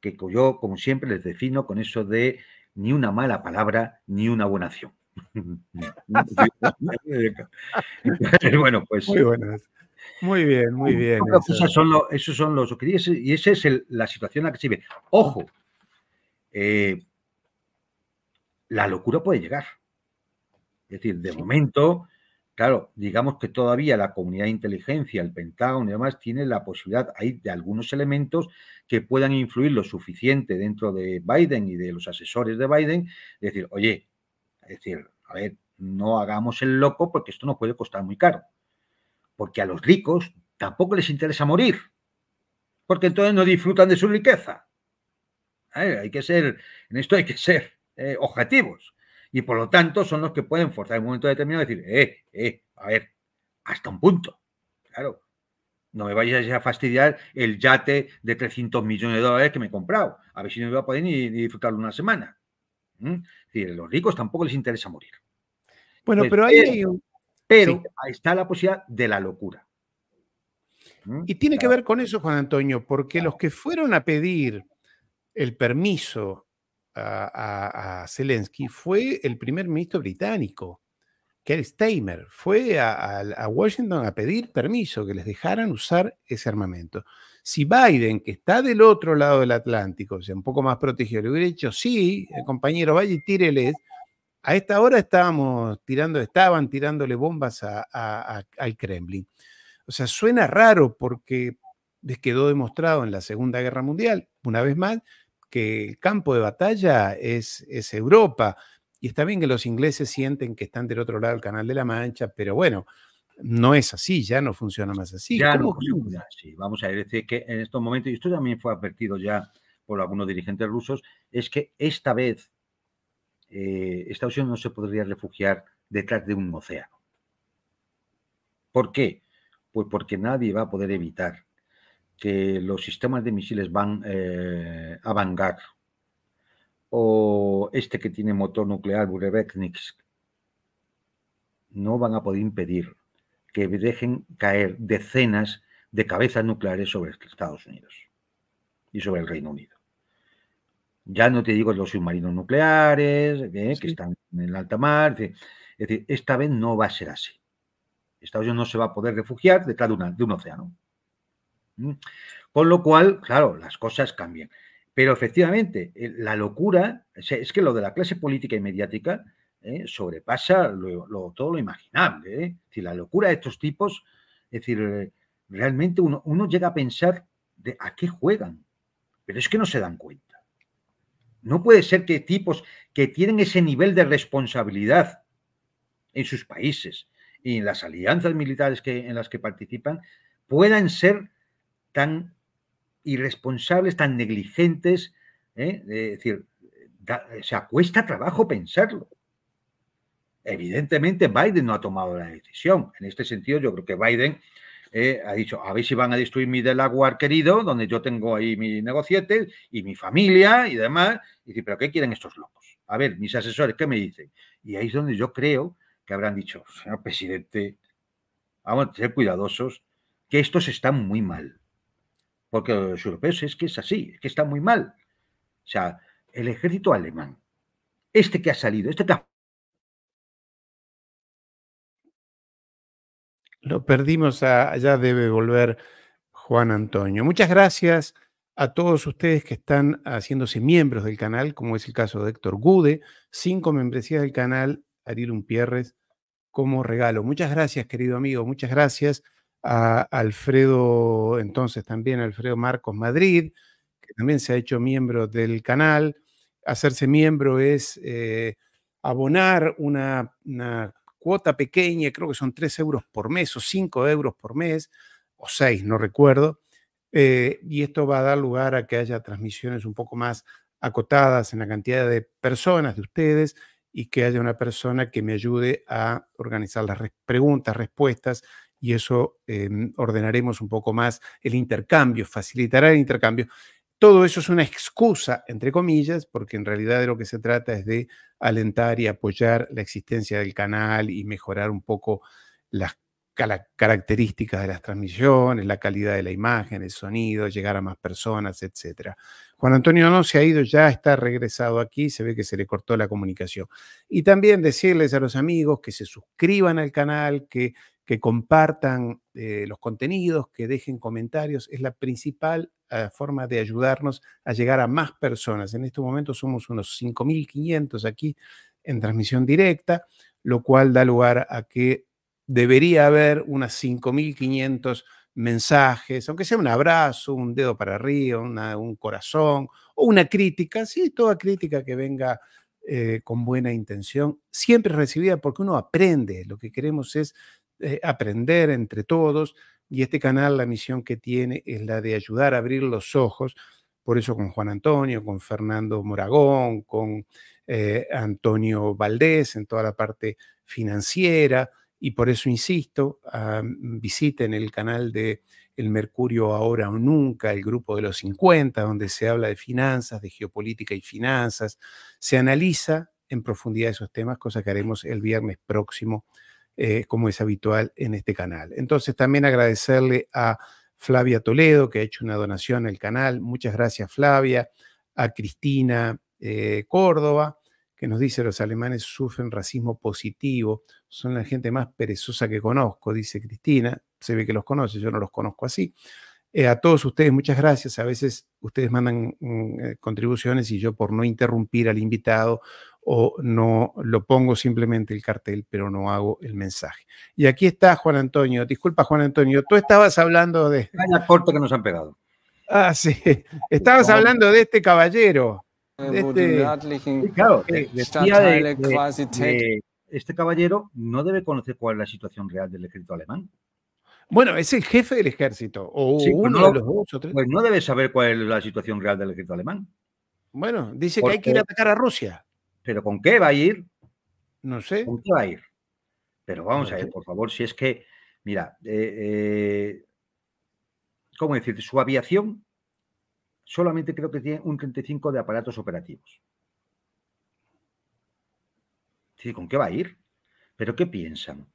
S2: Que yo, como siempre, les defino con eso de ni una mala palabra, ni una buena acción. bueno, pues. Muy buenas. Muy bien, muy bien. Esos son los, esos son y esa es la situación en la que se vive. Ojo, eh, la locura puede llegar. Es decir, de momento, claro, digamos que todavía la comunidad de inteligencia, el Pentágono y demás, tiene la posibilidad, ahí de algunos elementos que puedan influir lo suficiente dentro de Biden y de los asesores de Biden, decir, oye, es decir, a ver, no hagamos el loco porque esto nos puede costar muy caro. Porque a los ricos tampoco les interesa morir, porque entonces no disfrutan de su riqueza. hay que ser, en esto hay que ser eh, objetivos y por lo tanto son los que pueden forzar en un momento determinado decir, eh, eh, a ver, hasta un punto. Claro, no me vayas a fastidiar el yate de 300 millones de dólares que me he comprado. A ver si no me voy a poder ni, disfrutarlo una semana. Es decir, los ricos tampoco
S1: les interesa morir.
S2: Bueno, pues, pero ahí
S1: Pero ahí está la posibilidad de la locura. Y tiene que ver con eso, Juan Antonio, porque los que fueron a pedir el permiso a, Zelensky fue el primer ministro británico, Keir Stamer. Fue a, Washington a pedir permiso que les dejaran usar ese armamento. Si Biden, que está del otro lado del Atlántico, o sea, un poco más protegido, le hubiera dicho, sí, eh, compañero, vaya y tírele. A esta hora estábamos tirando, estaban tirándole bombas al Kremlin. O sea, suena raro porque les quedó demostrado en la Segunda Guerra Mundial, una vez más, el campo de batalla es, Europa. Y está bien que los ingleses sienten que están del otro lado del Canal de la Mancha, pero bueno, no es así, ya no funciona más así. Vamos a ver, decir, que en estos momentos, y esto también fue advertido ya
S2: por algunos dirigentes rusos, es que esta vez eh, Estados Unidos no se podría refugiar detrás de un océano. ¿Por qué? Pues porque nadie va a poder evitar que los sistemas de misiles van eh, a Vanguard, o este que tiene motor nuclear, no van a poder impedir que dejen caer decenas de cabezas nucleares sobre Estados Unidos y sobre el Reino Unido. Ya no te digo los submarinos nucleares eh, que están en el alta mar. Es decir, esta vez no va a ser así. Estados Unidos no se va a poder refugiar detrás de un océano. Mm. Con lo cual, claro, las cosas cambian. Pero efectivamente, eh, la locura, es que lo de la clase política y mediática eh, sobrepasa todo lo imaginable. ¿eh? la locura de estos tipos, es decir, realmente uno, uno llega a pensar de a qué juegan, pero es que no se dan cuenta. No puede ser que tipos que tienen ese nivel de responsabilidad en sus países y en las alianzas militares que, en las que participan puedan ser tan irresponsables, tan negligentes. Es ¿eh? decir, se acuesta trabajo pensarlo. Evidentemente, Biden no ha tomado la decisión. En este sentido, yo creo que Biden eh, ha dicho, a ver si van a destruir mi Delaware querido, donde yo tengo ahí mi negociete y mi familia y demás. Y dice, pero ¿qué quieren estos locos? A ver, mis asesores, ¿qué me dicen? Y ahí es donde yo creo que habrán dicho, señor presidente, vamos a ser cuidadosos, que estos están muy mal porque los europeos es que es así, es que está muy mal. O sea, el ejército alemán, este que ha salido, este que ha...
S1: Lo perdimos, allá ah, ya debe volver Juan Antonio. Muchas gracias a todos ustedes que están haciéndose miembros del canal, como es el caso de Héctor Gude, cinco membresías del canal, Ariel Umpierres, como regalo. Muchas gracias, querido amigo, muchas gracias a Alfredo, entonces también Alfredo Marcos Madrid, que también se ha hecho miembro del canal. Hacerse miembro es eh, abonar una, cuota pequeña, creo que son 3 euros por mes o 5 euros por mes, o 6, no recuerdo. Eh, y esto va a dar lugar a que haya transmisiones un poco más acotadas en la cantidad de personas de ustedes y que haya una persona que me ayude a organizar las preguntas, respuestas y eso em, ordenaremos un poco más el intercambio, facilitará el intercambio. Todo eso es una excusa, entre comillas, porque en realidad de lo que se trata es de alentar y apoyar la existencia del canal y mejorar un poco las características de las transmisiones, la calidad de la imagen, el sonido, llegar a más personas, etc. Juan Antonio no se ha ido, ya está regresado aquí, se ve que se le cortó la comunicación. Y también decirles a los amigos que se suscriban al canal, que, que compartan eh, los contenidos, que dejen comentarios, es la principal ah, forma de ayudarnos a llegar a más personas. En este momento somos unos 5.500 aquí en transmisión directa, lo cual da lugar a que debería haber unas 5.500 mensajes, aunque sea un abrazo, un dedo para arriba, un corazón o una crítica, sí, toda crítica que venga eh, con buena intención, siempre recibida porque uno aprende, lo que queremos es eh, aprender entre todos y este canal la misión que tiene es la de ayudar a abrir los ojos, por eso con Juan Antonio, con Fernando Moragón, con eh, Antonio Valdés en toda la parte financiera, y por eso insisto, ah, visiten el canal de El Mercurio Ahora o Nunca, el grupo de los 50, donde se habla de finanzas, de geopolítica y finanzas. Se analiza en profundidad esos temas, cosa que haremos el viernes próximo, eh, como es habitual en este canal. Entonces, también agradecerle a Flavia Toledo, que ha hecho una donación al canal. Muchas gracias, Flavia. A Cristina eh, Córdoba que nos dice los alemanes sufren racismo positivo, son la gente más perezosa que conozco, dice Cristina, se ve que los conoce, yo no los conozco así. Eh, a todos ustedes, muchas gracias. A veces ustedes mandan mm, eh, contribuciones y yo por no interrumpir al invitado o no lo pongo simplemente el cartel, pero no hago el mensaje. Y aquí está Juan Antonio. Disculpa, Juan Antonio, tú estabas hablando de... La que nos han pegado. Ah, sí. Estabas hablando de este caballero.
S3: Eh, este,
S2: este caballero no debe conocer cuál es la situación real del ejército alemán. Bueno, es el jefe del ejército, o pues uno no, de los dos o tres. Pues no debe saber cuál es la situación real del ejército alemán. Bueno, dice que hay que ir a atacar a Rusia. ¿Pero con qué va a ir? No sé. ¿Con qué va a ir? Pero vamos a ver, por favor, si es que, mira, eh, eh, ¿cómo decir? Su aviación solamente creo que tiene un 35 de aparatos operativos. ¿Con qué va a ir? ¿Pero qué piensan?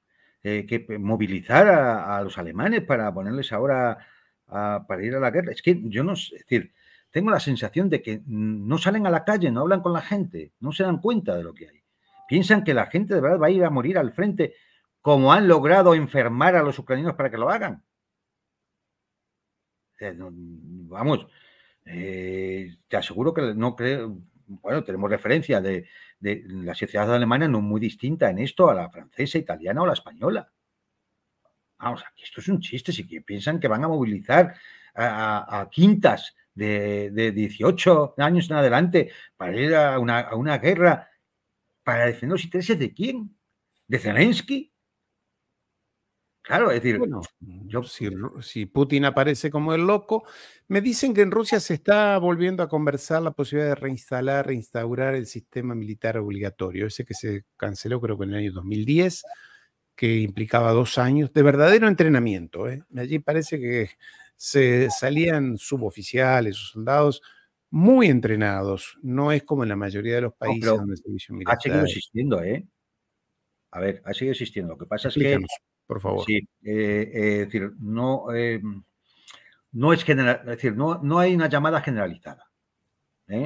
S2: Eh, que movilizar a, los alemanes para ponerles ahora para ir a la guerra. Es que yo no sé, es decir, tengo la sensación de que no salen a la calle, no hablan con la gente, no se dan cuenta de lo que hay. Piensan que la gente de verdad va a ir a morir al frente, como han logrado enfermar a los ucranianos para que lo hagan. Eh, vamos, eh, te aseguro que no creo, bueno, tenemos referencia de, la sociedad alemana no muy distinta en esto a la francesa, italiana o la española. Vamos, aquí esto es un chiste, si piensan que van a movilizar a, quintas de, 18 años en adelante para ir a una, a una guerra para defender los intereses
S1: de quién? ¿De Zelensky? Claro, es decir, yo... si, Putin aparece como el loco, me dicen que en Rusia se está volviendo a conversar la posibilidad de reinstalar, reinstaurar el sistema militar obligatorio, ese que se canceló creo que en el año 2010, que implicaba dos años de verdadero entrenamiento. ¿eh? Allí parece que se salían suboficiales o soldados muy entrenados, no es como en la mayoría de los países donde el servicio militar. Ha seguido existiendo, ¿eh?
S2: A ver, ha seguido existiendo. Lo que pasa es que por favor. Sí, eh, eh, es decir, no, eh, no es general, decir, no, no hay una llamada generalizada.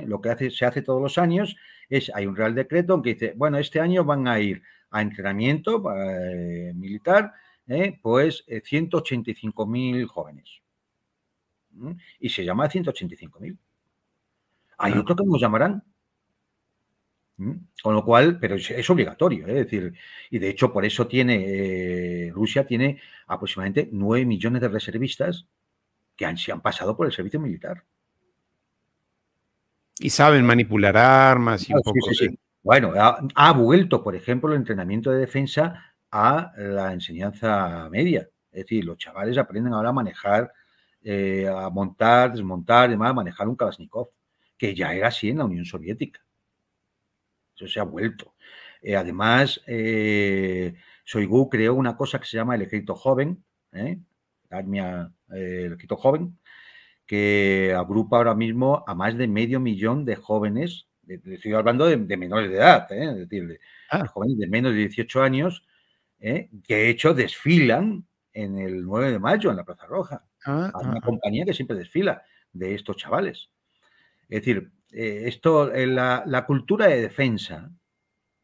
S2: Lo que se hace todos los años es, hay un Real Decreto que dice, bueno, este año van a ir a entrenamiento militar, pues 185.000 jóvenes. Y se llama 185.000. Hay otro que nos llamarán ¿Mm? Con lo cual, pero es, obligatorio, ¿eh? es decir, y de hecho por eso tiene, eh, Rusia tiene aproximadamente 9 millones de reservistas que han, se han pasado por el servicio militar.
S1: Y saben manipular armas y ah,
S2: Bueno, ha, vuelto, por ejemplo, el entrenamiento de defensa a la enseñanza media. Es decir, los chavales aprenden ahora a manejar, eh, a montar, desmontar, y demás, a manejar un Kalashnikov, que ya era así en la Unión Soviética. Eso se ha vuelto. Eh, además, eh, Soigu creó una cosa que se llama el ejército joven, ¿eh? eh, el ejército joven, que agrupa ahora mismo a más de medio millón de jóvenes, estoy hablando de, menores de edad, es decir, ah. jóvenes de menos de 18 años, que de hecho desfilan en el 9 de mayo en la Plaza Roja. Ah, Hay una ah, compañía que siempre desfila de estos chavales. Es decir, eh, esto, eh, la, cultura de defensa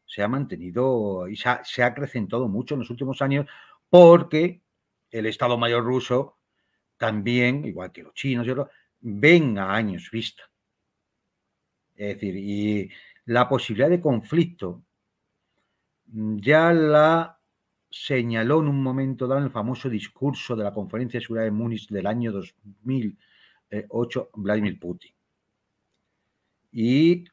S2: se ha mantenido y se ha, se acrecentado mucho en los últimos años porque el Estado Mayor ruso también, igual que los chinos y otros, ven a años vista. Es decir, y la posibilidad de conflicto ya la señaló en un momento dado en el famoso discurso de la Conferencia de Seguridad de Múnich del año 2008 Vladimir Putin y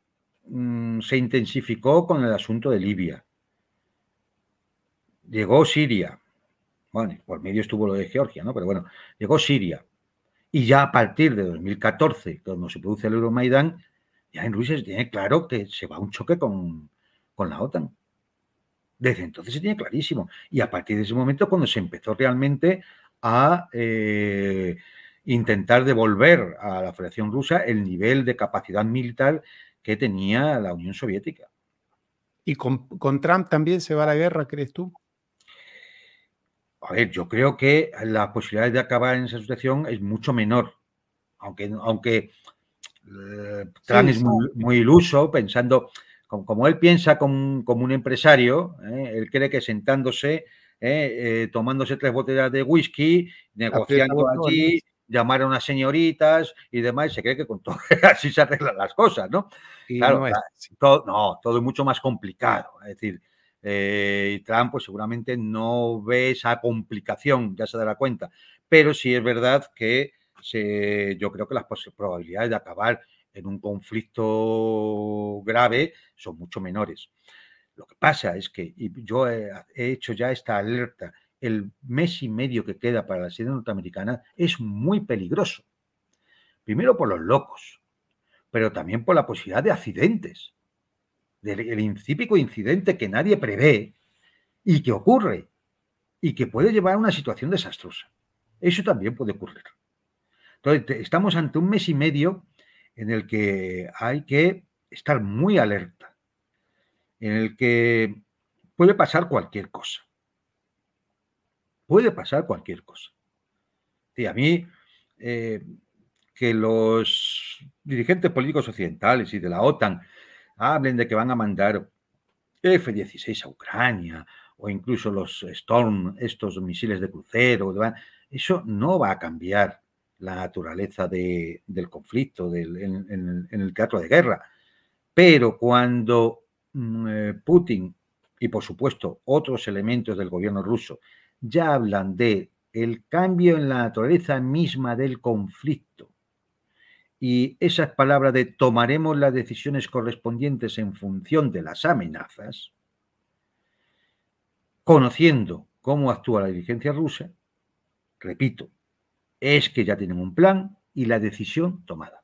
S2: mm, se intensificó con el asunto de Libia. Llegó Siria. Bueno, por medio estuvo lo de Georgia, ¿no? Pero bueno, llegó Siria. Y ya a partir de 2014, cuando se produce el Euromaidán, ya en Rusia se tiene claro que se va a un choque con, la OTAN. Desde entonces se tiene clarísimo. Y a partir de ese momento, cuando se empezó realmente a eh, intentar devolver a la Federación Rusa el nivel de capacidad militar que tenía la Unión Soviética. ¿Y con, Trump
S1: también se va a la guerra, crees tú?
S2: A ver, yo creo que las posibilidades de acabar en esa situación es mucho menor, aunque, aunque eh, Trump es muy, iluso pensando, como, él piensa como, un empresario, eh, él cree que sentándose eh, tomándose tres botellas de whisky, negociando allí, llamar a unas señoritas y demás, se cree que con todo así se arreglan las cosas, ¿no? Y claro, no, todo, es mucho más complicado. Es decir, eh, Trump pues, seguramente no ve esa complicación, ya se dará cuenta. Pero sí es verdad que yo creo que las probabilidades de acabar en un conflicto grave son mucho menores. Lo que pasa es que yo he hecho ya esta alerta el mes y medio que queda para la sede norteamericana es muy peligroso. Primero por los locos, pero también por la posibilidad de accidentes, del el incidente que nadie prevé y que ocurre y que puede llevar a una situación desastrosa. Eso también puede ocurrir. Entonces, estamos ante un mes y medio en el que hay que estar muy alerta, en el que puede pasar cualquier cosa. Puede pasar cualquier cosa. Y a mí, eh, que los dirigentes políticos occidentales y de la OTAN hablen de que van a mandar F-16 a Ucrania o incluso los Storm, estos misiles de crucero, eso no va a cambiar la naturaleza del conflicto en, el teatro de guerra. Pero cuando mm, eh, Putin y por supuesto otros elementos del gobierno ruso ya hablan de el cambio en la naturaleza misma del conflicto y esas palabras de tomaremos las decisiones correspondientes en función de las amenazas, conociendo cómo actúa la dirigencia rusa, repito, es que ya tienen un plan y la decisión tomada.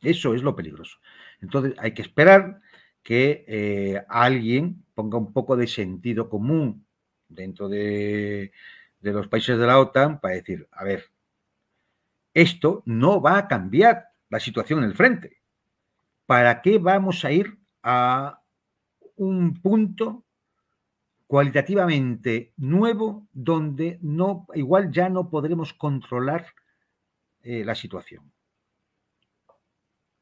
S2: Eso es lo peligroso. Entonces hay que esperar que eh, alguien ponga un poco de sentido común dentro de, los países de la OTAN para decir, a ver, esto no va a cambiar la situación en el frente. ¿Para qué vamos a ir a un punto cualitativamente nuevo donde no, igual ya no podremos controlar eh, la situación?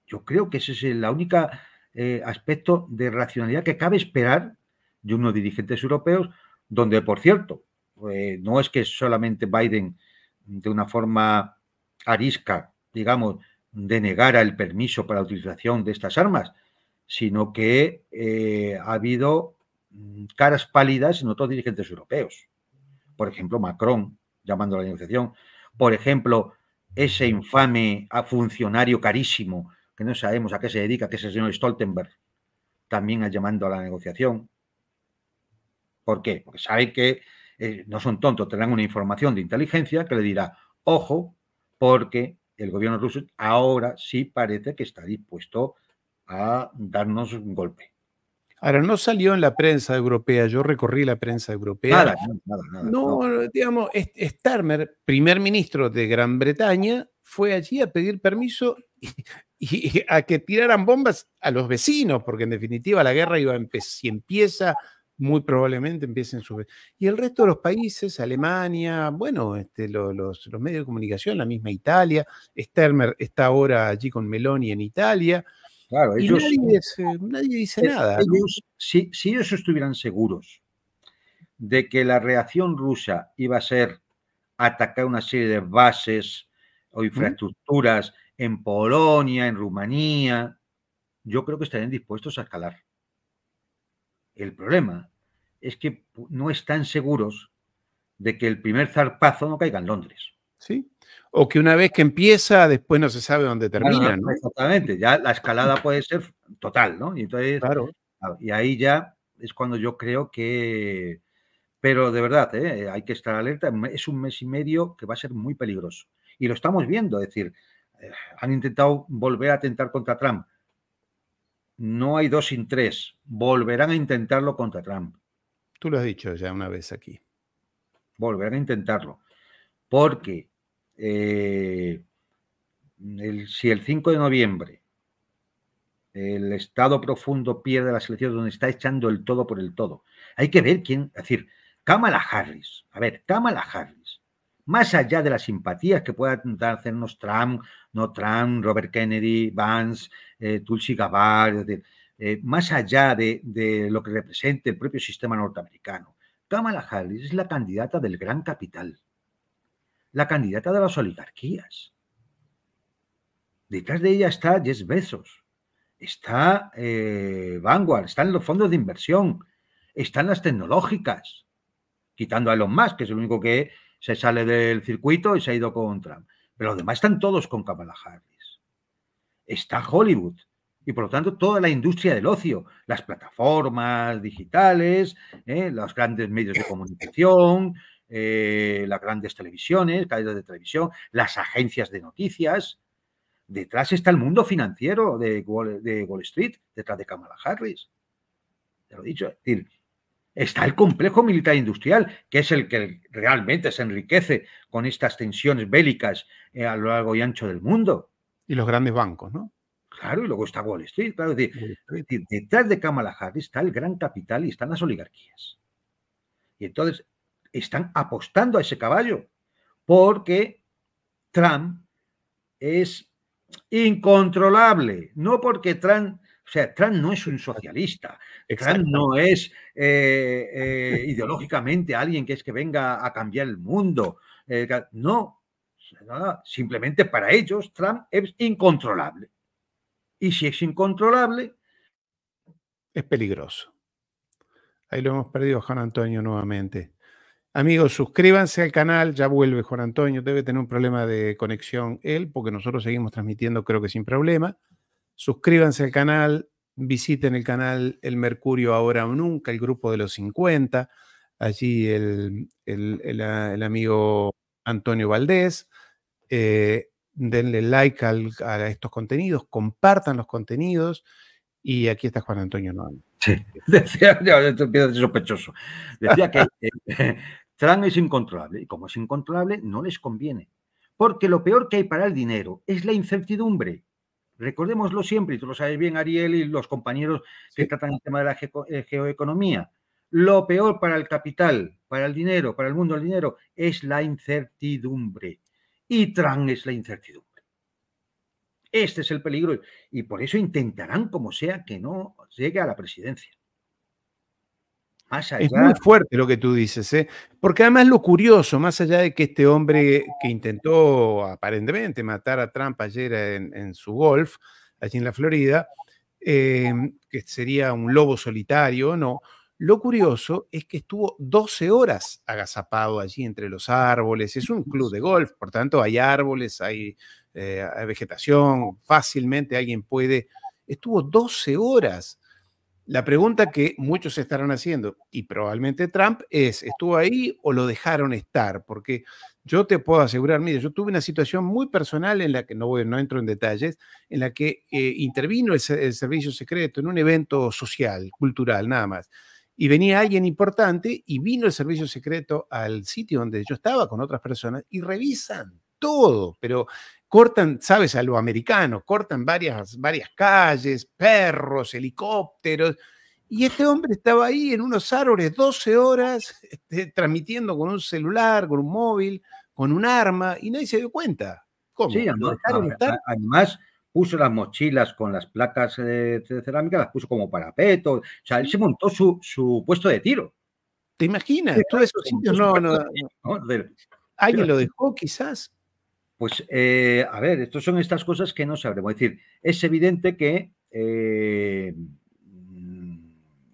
S2: Yo creo que esa es la única eh, aspecto de racionalidad que cabe esperar de unos dirigentes europeos, donde, por cierto, eh, no es que solamente Biden, de una forma arisca, digamos, denegara el permiso para la utilización de estas armas, sino que eh, ha habido mm, caras pálidas en otros dirigentes europeos. Por ejemplo, Macron llamando a la negociación. Por ejemplo, ese infame ah, funcionario carísimo que no sabemos a qué se dedica, que es el señor Stoltenberg, también llamando a la negociación. ¿Por qué? Porque sabe que eh, no son tontos, tendrán una información de inteligencia que le dirá, ojo, porque el gobierno ruso ahora sí parece que está dispuesto a darnos un golpe.
S1: Ahora, no salió en la prensa europea, yo recorrí la prensa europea. Nada, nada, No, no. digamos, Starmer, primer ministro de Gran Bretaña, fue allí a pedir permiso y y a que tiraran bombas a los vecinos, porque en definitiva la guerra iba a empezar, si empieza, muy probablemente empiecen vez, Y el resto de los países, Alemania, bueno, este, los, medios de comunicación, la misma Italia, Stermer está ahora allí con Meloni en Italia, claro, ellos, nadie, dice eh, nada.
S2: si, ellos estuvieran seguros de que la reacción rusa iba a ser atacar una serie de bases o infraestructuras, en Polonia, en Rumanía, yo creo que estarían dispuestos a escalar. El problema es que no están seguros de que
S1: el primer zarpazo no caiga en Londres. Sí, o que una vez que empieza, después no se sabe dónde termina.
S2: Exactamente, ya la escalada
S1: puede ser total, ¿no? Y, entonces, claro.
S2: Ah, y ahí ya es cuando yo creo que, pero de verdad, ¿eh? hay que estar alerta, es un mes y medio que va a ser muy peligroso. Y lo estamos viendo, es decir, han intentado volver a atentar contra Trump. No hay dos sin tres. Volverán a intentarlo contra Trump. Tú lo has dicho ya una vez aquí. Volverán a intentarlo. Porque eh, si el 5 de noviembre el Estado profundo pierde la selección donde está echando el todo por el todo, hay que ver quién. Es decir, Kamala Harris. A ver, Kamala Harris más allá de las simpatías que pueda hacernos Trump, no Trump, Robert Kennedy, Vance, eh, Tulsi Gabbard, eh, más allá de, lo que representa el propio sistema norteamericano, Kamala Harris es la candidata del gran capital, la candidata de las oligarquías. Detrás de ella está Jess Bezos, está eh, Vanguard, están los fondos de inversión, están las tecnológicas, quitando a Elon Musk, que es el único que se sale del circuito y se ha ido con Trump. Pero los demás están todos con Kamala Harris. Está Hollywood. Y por lo tanto, toda la industria del ocio, las plataformas digitales, eh, los grandes medios de comunicación, eh, las grandes televisiones, cadenas de televisión, las agencias de noticias. Detrás está el mundo financiero de Wall, de Wall Street, detrás de Kamala Harris. Te lo he dicho. Es decir, está el complejo militar industrial, que es el que realmente se enriquece con estas tensiones bélicas eh, a lo largo y ancho del mundo. Y los grandes bancos, ¿no? Claro, y luego está Wall Street. Claro, detrás de Kamala Harris está el gran capital y están las oligarquías. Y entonces están apostando a ese caballo porque Trump es incontrolable. No porque Trump o sea, Trump no es un socialista, Trump no es eh, eh, ideológicamente alguien que es que venga a cambiar el mundo. Eh, no, simplemente para ellos Trump es incontrolable. Y si es incontrolable... Es peligroso.
S1: Ahí lo hemos perdido Juan Antonio nuevamente. Amigos, suscríbanse al canal, ya vuelve Juan Antonio, debe tener un problema de conexión él, porque nosotros seguimos transmitiendo creo que sin problema. Suscríbanse al canal, visiten el canal El Mercurio Ahora o Nunca, el grupo de los 50. Allí el, ah, el, amigo Antonio Valdés. Eh, denle like a estos contenidos, compartan los contenidos. Y aquí está Juan Antonio Noam. Sí, decía, ya, sospechoso. Decía que eh, Trump es incontrolable
S2: y como es incontrolable no les conviene. Porque lo peor que hay para el dinero es la incertidumbre. Recordémoslo siempre, y tú lo sabes bien, Ariel, y los compañeros que tratan el tema de la eh, geoeconomía. Lo peor para el capital, para el dinero, para el mundo del dinero, es la incertidumbre. Y Trump es la incertidumbre. Este es el peligro y por eso intentarán como sea que no llegue a la presidencia es muy
S1: fuerte lo que tú dices, ¿eh? porque además lo curioso, más allá de que este hombre que intentó aparentemente matar a Trump ayer en, su golf, allí en la Florida, em, que sería un lobo solitario, ¿no? Lo curioso es que estuvo 12 horas agazapado allí entre los árboles. Es un club de golf, por tanto hay árboles, hay, eh, vegetación, fácilmente alguien puede... Estuvo 12 horas la pregunta que muchos estarán haciendo, y probablemente Trump, es, ¿estuvo ahí o lo dejaron estar? Porque yo te puedo asegurar, mire, yo tuve una situación muy personal en la que, no, voy, no entro en detalles, en la que eh, intervino el, el servicio secreto en un evento social, cultural, nada más. Y venía alguien importante y vino el servicio secreto al sitio donde yo estaba con otras personas y revisan todo, pero cortan, sabes, a lo americano, cortan varias, varias calles, perros, helicópteros. Y este hombre estaba ahí en unos árboles 12 horas este, transmitiendo con un celular, con un móvil, con un arma, y nadie se dio cuenta. ¿Cómo? Sí, además,
S2: puso las mochilas con las placas eh, de cerámica, las puso como parapeto. O sea, él se montó su, su puesto de tiro. ¿Te imaginas? Alguien lo dejó, quizás, pues, eh, a ver, estas son estas cosas que no sabremos. decir, es evidente que eh,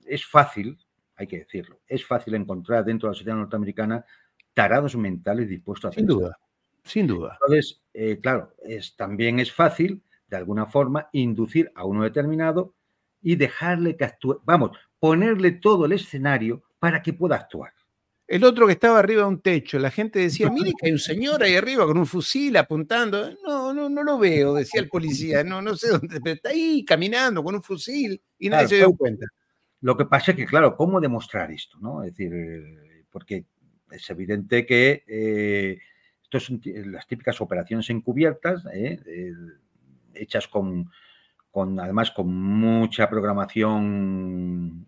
S2: es fácil, hay que decirlo, es fácil encontrar dentro de la sociedad norteamericana tarados mentales dispuestos a hacer Sin duda, sin duda. Entonces, eh, claro, también es fácil, de alguna forma, inducir a uno determinado y dejarle que actúe, vamos,
S1: ponerle todo el escenario para que pueda actuar. El otro que estaba arriba de un techo, la gente decía, mire que hay un señor ahí arriba con un fusil apuntando. No, no, no lo veo, decía el policía, no, no sé dónde, pero está ahí caminando con un fusil y nadie se dio cuenta.
S2: Lo que pasa es que, claro, ¿cómo
S1: demostrar esto?
S2: No? Es decir, eh, porque es evidente que eh, esto son las típicas operaciones encubiertas, ¿eh? hechas con, además, con mucha programación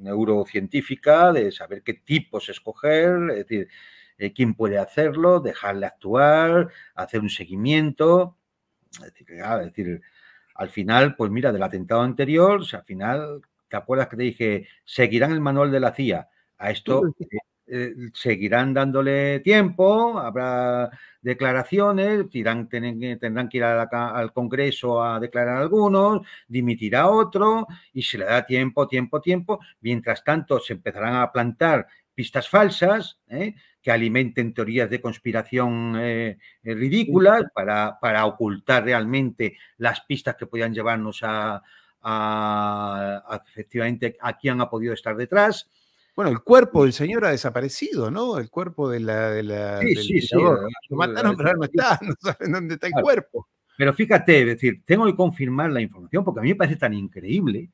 S2: neurocientífica, de saber qué tipos escoger, es decir, eh, quién puede hacerlo, dejarle actuar, hacer un seguimiento. Es decir, al final, pues mira, del atentado anterior, al final, ¿te acuerdas que te dije, seguirán el manual de la CIA? A esto, eh, seguirán dándole tiempo, habrá declaraciones, tendrán que ir al Congreso a declarar algunos, dimitirá otro y se le da tiempo, tiempo, tiempo. Mientras tanto, se empezarán a plantar pistas falsas ¿eh? que alimenten teorías de conspiración eh, ridículas para, ocultar realmente las pistas que podían llevarnos a efectivamente a quién
S1: ha podido estar detrás. Bueno, el cuerpo del señor ha desaparecido, ¿no? El cuerpo de la. De sí, sí, sí, Lo mataron, pero no está, no saben dónde está el cuerpo. Pero fíjate, es
S2: decir, tengo que confirmar la información porque a mí me parece tan increíble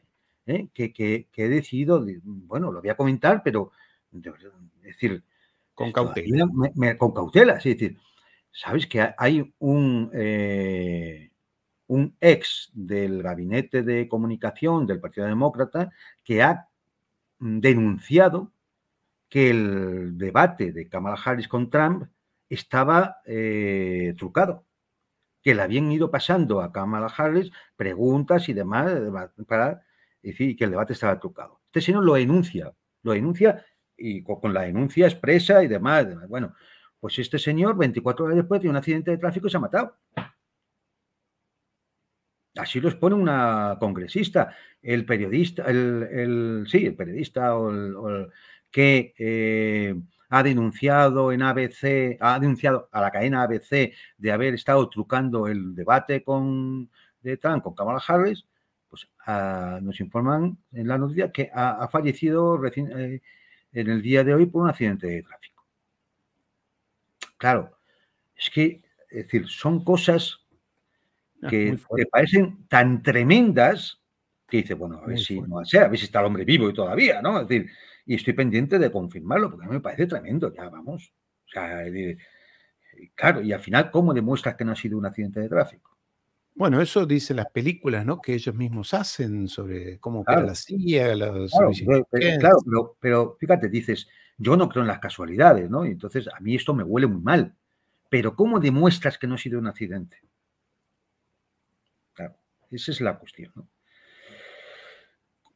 S2: ¿eh? que, he decidido, bueno, lo voy a comentar, pero decir. Con eh, cautela. con cautela, sí, es decir, ¿sabes que hay un. Eh, un ex del gabinete de comunicación del Partido Demócrata que ha Mm, denunciado que el debate de Kamala Harris con Trump estaba eh, trucado, que le habían ido pasando a Kamala Harris preguntas y demás eh, para decir que el debate estaba trucado. Este señor lo enuncia, lo denuncia y con, la denuncia expresa y demás, Bueno, pues este señor 24 horas después tiene un accidente de tráfico y se ha matado. Así lo expone una congresista. El periodista, el, sí, el periodista que eh, ha denunciado en ABC, ha denunciado a la cadena ABC de haber estado trucando el debate con, de Trump con Kamala Harris, pues ah, nos informan en la noticia que ha, fallecido recién, eh, en el día de hoy por un accidente de tráfico. Claro, es que, decir, son cosas Ah, que te parecen tan tremendas que dices, bueno, a ver si no a ver si está el hombre vivo y todavía, ¿no? Es decir, y estoy pendiente de confirmarlo, porque a me parece tremendo, ya vamos. O sea, eh, claro, y al final, ¿cómo demuestras que no ha sido un accidente de tráfico? Bueno, eso dicen las
S1: películas, ¿no? Que ellos
S2: mismos hacen sobre cómo para la
S1: silla los
S2: claro,
S1: pero, fíjate, dices,
S2: yo no creo en las casualidades, ¿no? Y entonces a mí esto me huele muy mal. Pero ¿cómo demuestras que no ha sido un accidente? Esa es la cuestión.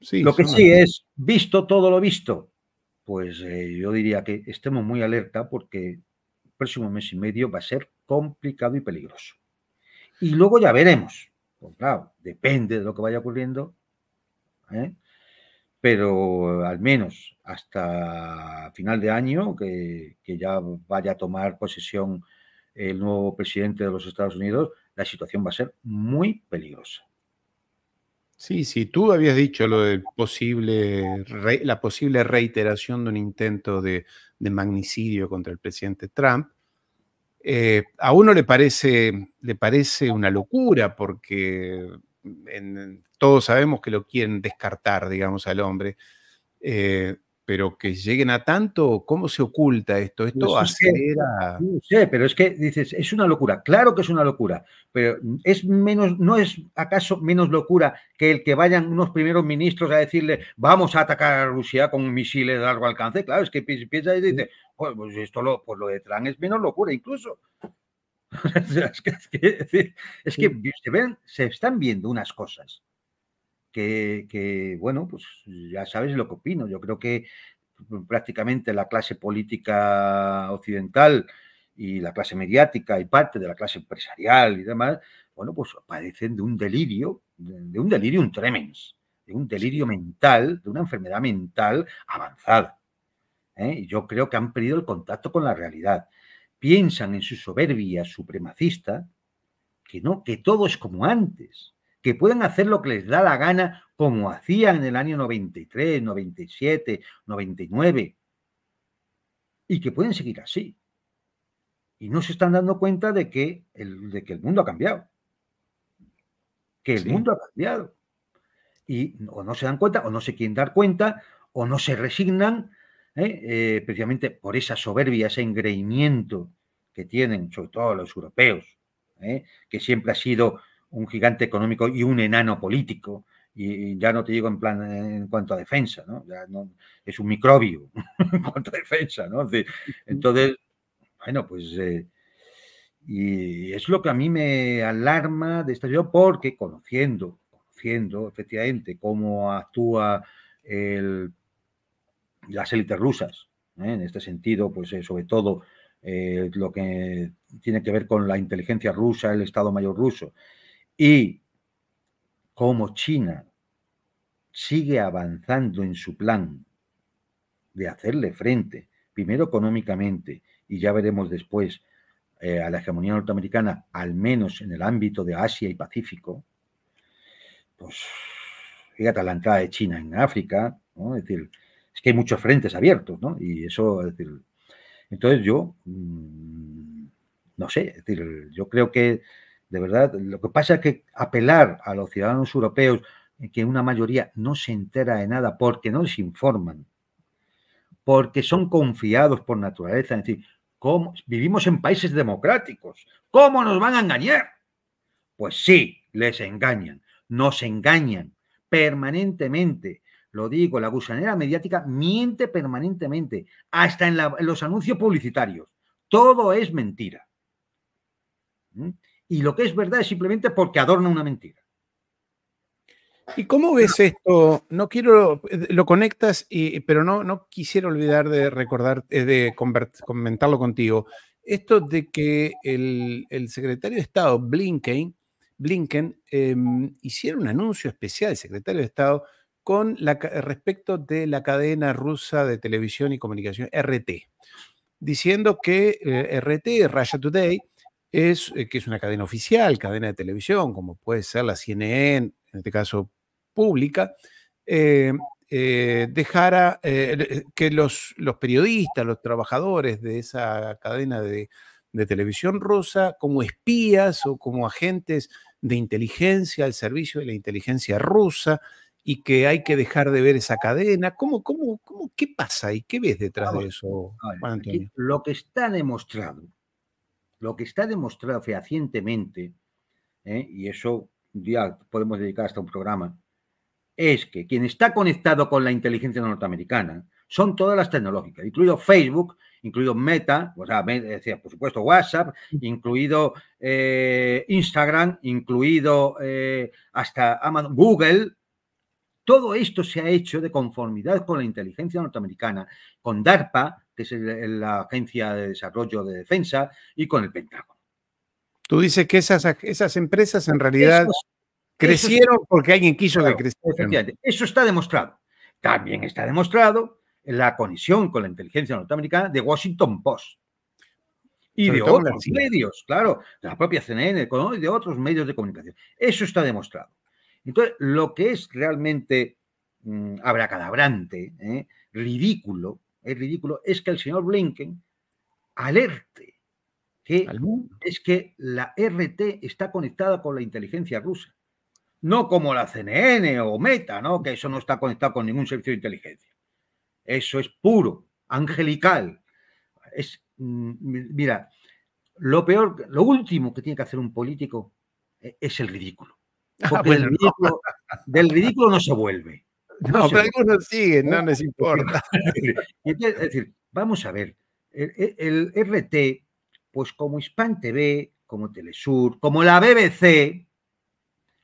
S2: Sí, lo que sí es, visto todo lo visto, pues eh, yo diría que estemos muy alerta porque el próximo mes y medio va a ser complicado y peligroso. Y luego ya veremos. Pues claro, depende de lo que vaya ocurriendo. ¿eh? Pero eh, al menos hasta final de año, que ya vaya a tomar posesión el nuevo presidente de los Estados Unidos, la situación va a ser muy peligrosa.
S1: Sí, sí, tú habías dicho lo de posible, la posible reiteración de un intento de, magnicidio contra el presidente Trump. Eh, a uno le parece, le parece una locura porque todos sabemos que lo quieren descartar, digamos, al hombre. Eh, pero que lleguen a tanto, ¿cómo se oculta esto? Esto no
S2: sé, pero es que dices, es una locura, claro que es una locura, pero es menos, ¿no es acaso menos locura que el que vayan unos primeros ministros a decirle vamos a atacar a Rusia con misiles de largo alcance? Claro, es que piensa y dice, pues, esto lo, pues lo de Trump es menos locura incluso. es, que, se están viendo unas cosas que, bueno, pues ya sabes lo que opino. Yo creo que mm, prácticamente la clase política occidental y la clase mediática y parte de la clase empresarial y demás, bueno, pues padecen de un delirio, de un un tremens, de un delirio mental, de una enfermedad mental avanzada. ¿eh? yo creo que han perdido el contacto con la realidad. Piensan en su soberbia supremacista que no, que todo es como antes, que pueden hacer lo que les da la gana, como hacían en el año 93, 97, 99, y que pueden seguir así. Y no se están dando cuenta de que el, de que el mundo ha cambiado. Que el mundo ha cambiado. Y o no se dan cuenta, o no se quieren dar cuenta, o no se resignan, ¿eh? Eh, precisamente por esa soberbia, ese engreimiento que tienen, sobre todo los europeos, ¿eh? que siempre ha sido un gigante económico y un enano político. Y ya no te digo en plan en cuanto a defensa, ¿no? es un microbio en cuanto a defensa, ¿no? Entonces, bueno, pues eh, y es lo que a mí me alarma de esta yo porque conociendo, conociendo efectivamente cómo actúa el, las élites rusas, ¿eh? en este sentido, pues eh, sobre todo lo que tiene que ver con la inteligencia rusa, el Estado Mayor ruso y como China sigue avanzando en su plan de hacerle frente, primero económicamente, y ya veremos después eh, a la hegemonía norteamericana, al menos en el ámbito de Asia y Pacífico, pues fíjate la entrada de China en África, es decir, es que hay muchos frentes abiertos, ¿no? Y eso, es decir, entonces yo, mm, no sé, es decir, yo creo que de verdad, lo que pasa es que apelar a los ciudadanos europeos, eh, que una mayoría no se entera de nada porque no les informan, porque son confiados por naturaleza, es decir, vivimos en países democráticos, ¿cómo nos van a engañar? Pues sí, les engañan, nos engañan permanentemente. Lo digo, la gusanera mediática miente permanentemente, hasta en, los anuncios publicitarios. Todo es mentira y lo que es verdad es simplemente porque adorna una
S1: mentira. ¿Y cómo ves esto? No quiero, eh, lo conectas, y, pero no, no quisiera olvidar de recordar, eh, de comentarlo contigo. Esto de que el, secretario de Estado, Blinken, Blinken em, hiciera un anuncio especial, el secretario de Estado, con respecto de la cadena rusa de televisión y comunicación RT, diciendo que eh, RT, Russia Today, es eh, que es una cadena oficial, cadena de televisión, como puede ser la CNN, en este caso pública, eh, eh, dejara que los, los, periodistas, los trabajadores de esa cadena de, televisión rusa, como espías o como agentes de inteligencia al servicio de la inteligencia rusa, y que hay que dejar de ver esa cadena. ¿Cómo, cómo, cómo, qué pasa y qué ves detrás de eso, Juan Antonio? Lo que está demostrando,
S2: lo que está demostrado fehacientemente, ¿eh? y eso ya podemos dedicar hasta un programa, es que quien está conectado con la inteligencia norteamericana son todas las tecnológicas, incluido Facebook, incluido Meta, o sea, por supuesto WhatsApp, incluido eh, Instagram, incluido eh, hasta Google. Todo esto se ha hecho de conformidad con la inteligencia norteamericana, con DARPA, que es la Agencia de Desarrollo de
S1: Defensa, y con el Pentágono. Tú dices que esas, empresas en realidad crecieron porque alguien quiso que crecieran. Eso está demostrado. También está
S2: demostrado la conexión con la inteligencia norteamericana de Washington Post
S1: y de otros
S2: medios, claro, de la propia CNN y de otros medios de comunicación. Eso está demostrado. Entonces, lo que es realmente mm, abracadabrante, ¿eh? ridículo, es ridículo es que el señor Blinken alerte que es que la RT está conectada con la inteligencia rusa. No como la CNN o Meta, ¿no? Que eso no está conectado con ningún servicio de inteligencia. Eso es puro, angelical. Es, mm, mira, lo peor, lo último que tiene que hacer un político eh, es el ridículo. Ah, Porque del ridículo no se vuelve.
S1: No, pero algunos siguen, no les
S2: importa. es decir, vamos a ver, el, RT, pues como Hispan TV, como Telesur, como la BBC,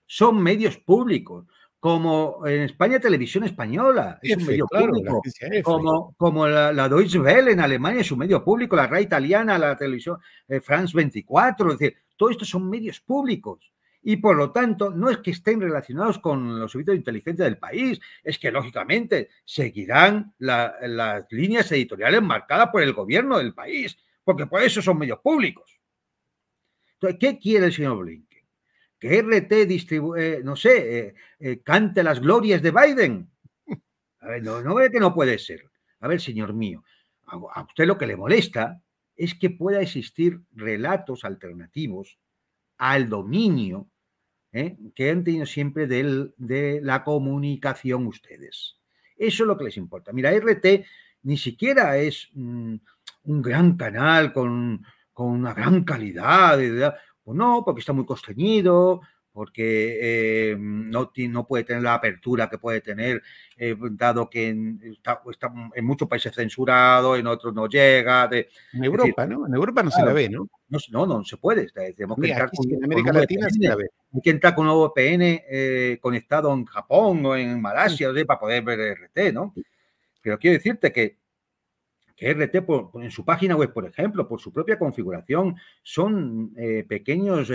S2: son medios públicos como en España Televisión Española, es un medio público, como, como la, Deutsche Welle en Alemania es un medio público, la RAI italiana, la televisión eh, France 24, es decir, todo esto son medios públicos y por lo tanto no es que estén relacionados con los servicios de inteligencia del país, es que lógicamente seguirán las líneas editoriales marcadas por el gobierno del país, porque por eso son medios públicos. Entonces, ¿qué quiere el señor Blinken? Que RT distribuye, eh, no sé, eh, eh, cante las glorias de Biden. A ver, no, ve que no puede ser. A ver, señor mío, a, a usted lo que le molesta es que pueda existir relatos alternativos al dominio ¿eh? que han tenido siempre del, de la comunicación ustedes. Eso es lo que les importa. Mira, RT ni siquiera es mm, un gran canal con, una gran calidad. O pues no, porque está muy constreñido, porque eh, no, no puede tener la apertura que puede tener, eh, dado que en, está, en, muchos países censurado, en otros no llega. De, en Europa, ¿no? En Europa no se la ve, ¿no? ¿no? No, se puede. en América Latina sí la ve. Hay que entrar con un VPN eh, conectado en Japón o en Malasia para poder ver RT, ¿no? Pero quiero decirte que RT en su página web, por ejemplo, por su propia configuración, son eh, pequeños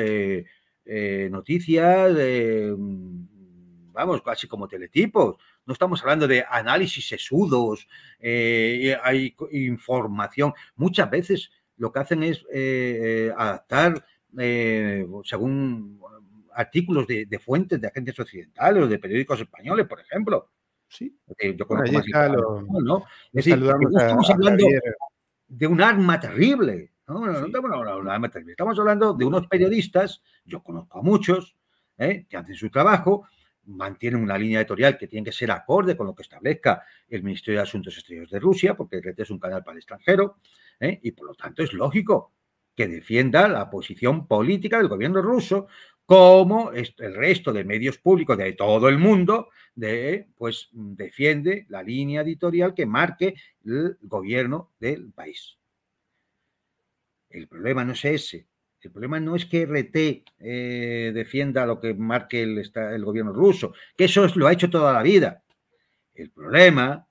S2: eh, noticias, mm, vamos, casi como teletipos. No estamos hablando de análisis sesudos, eh, hay información. Muchas veces lo que hacen es eh, adaptar según artículos de, fuentes de agentes occidentales o de periódicos españoles, por ejemplo. Sí. yo conozco no estamos hablando de un arma terrible Estamos hablando de unos periodistas, yo conozco a muchos, ¿eh? que hacen su trabajo, mantienen una línea editorial que tiene que ser acorde con lo que establezca el Ministerio de Asuntos Exteriores de Rusia, porque RT es un canal para el extranjero, ¿eh? y por lo tanto es lógico que defienda la posición política del gobierno ruso, como el resto de medios públicos de todo el mundo, pues defiende la línea editorial que marque el gobierno del país. El problema no es ese. El problema no es que RT eh, defienda lo que marque el, gobierno ruso, que eso lo ha hecho toda la vida. El problema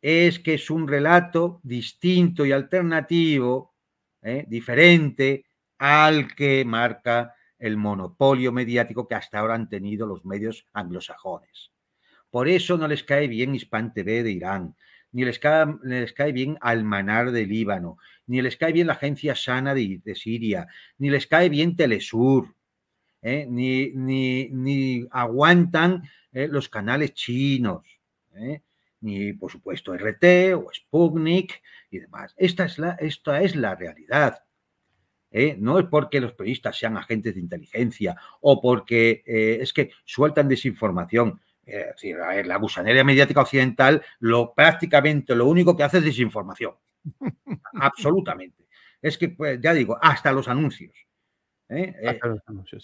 S2: es que es un relato distinto y alternativo, ¿eh? diferente al que marca el monopolio mediático que hasta ahora han tenido los medios anglosajones. Por eso no les cae bien Hispán TV de Irán, ni les, cae, bien Almanar de Líbano, ni les cae bien la Agencia Sana de, Siria, ni les cae bien Telesur, ¿eh? ni, aguantan eh, los canales chinos, ¿eh? ni por supuesto RT o Sputnik y demás. Esta es la, esta es la realidad. No es porque los periodistas sean agentes de inteligencia o porque es que sueltan desinformación la gusanería mediática occidental lo prácticamente lo único que hace es desinformación. Absolutamente. Es que, pues, ya digo, hasta los anuncios. ¿eh? Eh,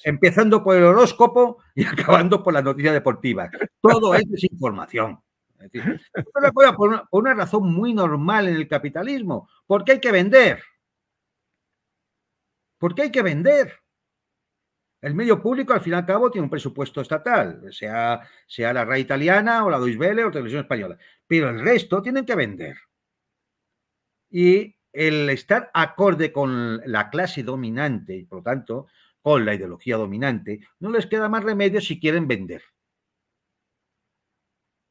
S2: empezando por el horóscopo y acabando por la noticia deportiva. Todo es desinformación. una, por una razón muy normal en el capitalismo, porque hay que vender. Porque hay que vender. El medio público, al fin y al cabo, tiene un presupuesto estatal, sea, sea la RAI italiana o la Deutsche o Televisión Española. Pero el resto tienen que vender. Y el estar acorde con la clase dominante y, por lo tanto, con la ideología dominante, no les queda más remedio si quieren vender.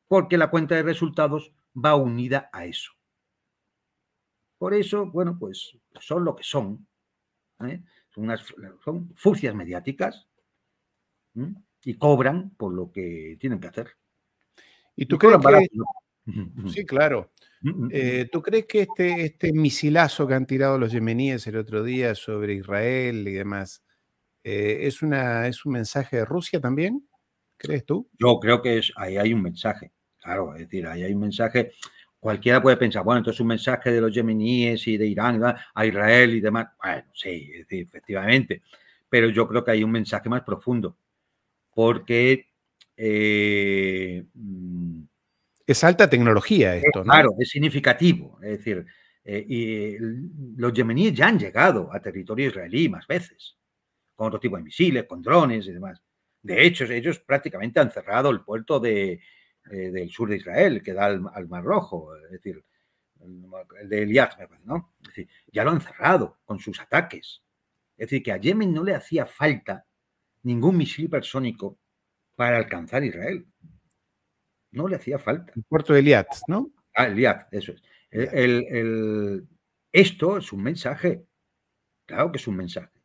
S2: Porque la cuenta de resultados va unida a eso. Por eso, bueno, pues son lo que son. ¿eh? son furcias mediáticas
S1: y cobran por lo que tienen que hacer.
S2: ¿Y tú crees que...
S1: Sí, claro. Eh, ¿Tú crees que este, este misilazo que han tirado los yemeníes el otro día sobre Israel y demás eh, es, una, es un mensaje de Rusia también? ¿Crees tú?
S2: Yo creo que es, ahí hay un mensaje. Claro, es decir, ahí hay un mensaje cualquiera puede pensar, bueno, entonces un mensaje de los yemeníes y de Irán a Israel y demás. Bueno, sí, efectivamente, pero yo creo que hay un mensaje más profundo,
S1: porque... Eh, mm, es alta tecnología esto, ¿no? Claro,
S2: es significativo. Es decir, eh, y los yemeníes ya han llegado a territorio israelí más veces, con otro tipo de misiles, con drones y demás. De hecho, ellos prácticamente han cerrado el puerto de, eh, del sur de Israel, que da al, Mar Rojo, es decir, el de Eliad, me parece, ¿no? Es decir, ya lo han cerrado con sus ataques. Es decir, que a Yemen no le hacía falta ningún misil hipersónico para alcanzar Israel. No le hacía falta. El puerto de Eliad, ¿no? Ah, Eliad, eso es. el, el, esto es un mensaje. Claro que es un mensaje.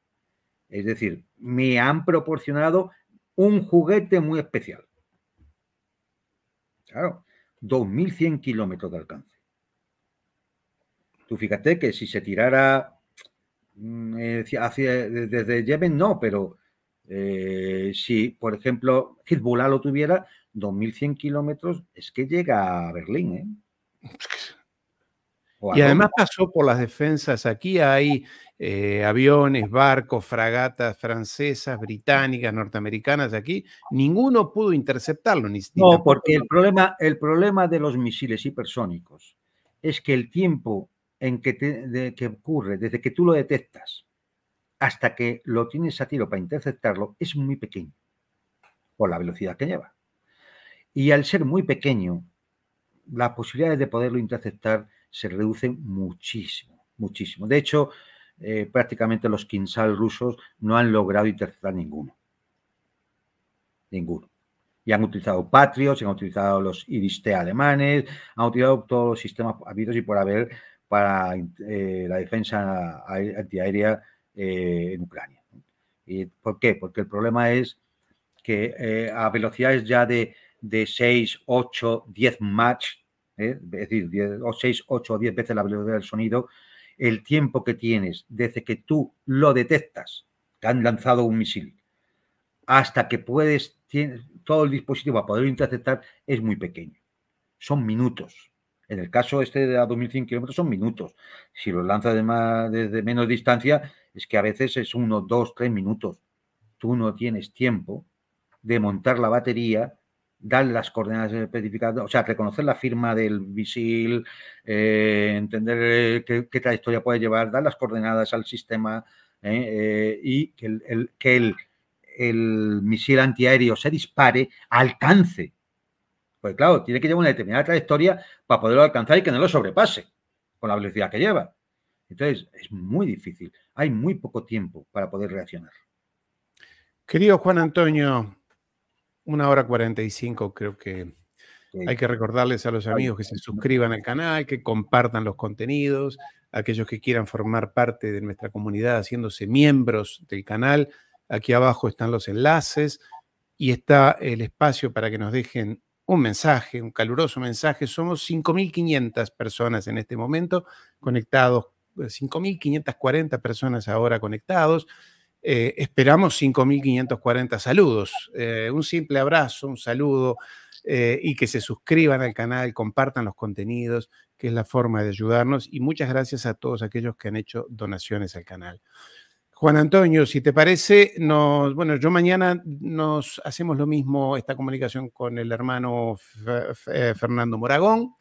S2: Es decir, me han proporcionado un juguete muy especial. Claro, 2.100 kilómetros de alcance. Tú fíjate que si se tirara mm, hacia, desde Yemen, no, pero eh, si, por ejemplo, Hezbollah lo tuviera, 2.100 kilómetros es que llega a Berlín. ¿eh?
S1: Y además pasó por las defensas. Aquí hay eh, aviones, barcos, fragatas francesas, británicas, norteamericanas. Aquí ninguno pudo interceptarlo. Ni, no, porque el problema, el problema de los misiles
S2: hipersónicos es que el tiempo en que, que ocurre desde que tú lo detectas hasta que lo tienes a tiro para interceptarlo es muy pequeño por la velocidad que lleva. Y al ser muy pequeño, las posibilidades de poderlo interceptar se reducen muchísimo, muchísimo. De hecho, eh, prácticamente los Kinsal rusos no han logrado interceptar ninguno. Ninguno. Y han utilizado se han utilizado los iris alemanes, han utilizado todos los sistemas habidos y por haber para eh, la defensa antiaérea eh, en Ucrania. ¿Y ¿Por qué? Porque el problema es que a velocidades ya de, de 6, 8, 10 match ¿eh? es decir, 6, 8 o 10 veces la velocidad del sonido, el tiempo que tienes desde que tú lo detectas, que han lanzado un misil, hasta que puedes, todo el dispositivo a poder interceptar es muy pequeño. Son minutos. En el caso este de a 2.100 kilómetros son minutos. Si lo lanzas desde menos distancia, es que a veces es uno, dos, tres minutos. Tú no tienes tiempo de montar la batería dar las coordenadas especificadas, o sea, reconocer la firma del misil eh, entender eh, qué, trayectoria puede llevar, dar las coordenadas al sistema eh, y que, el, que el, misil antiaéreo se dispare, alcance. Pues claro, tiene que llevar una determinada trayectoria para poderlo alcanzar y que no lo sobrepase con la velocidad que lleva. Entonces, es muy difícil. Hay muy poco tiempo para poder reaccionar.
S1: Querido Juan Antonio, una hora cuarenta y cinco, creo que hay que recordarles a los amigos que se suscriban al canal, que compartan los contenidos, aquellos que quieran formar parte de nuestra comunidad haciéndose miembros del canal. Aquí abajo están los enlaces y está el espacio para que nos dejen un mensaje, un caluroso mensaje. Somos 5.500 personas en este momento conectados, 5.540 personas ahora conectados. Eh, esperamos 5.540 saludos. Eh, un simple abrazo, un saludo eh, y que se suscriban al canal, compartan los contenidos, que es la forma de ayudarnos. Y muchas gracias a todos aquellos que han hecho donaciones al canal. Juan Antonio, si te parece, bueno, yo mañana nos hacemos lo mismo, esta comunicación con el hermano Fernando Moragón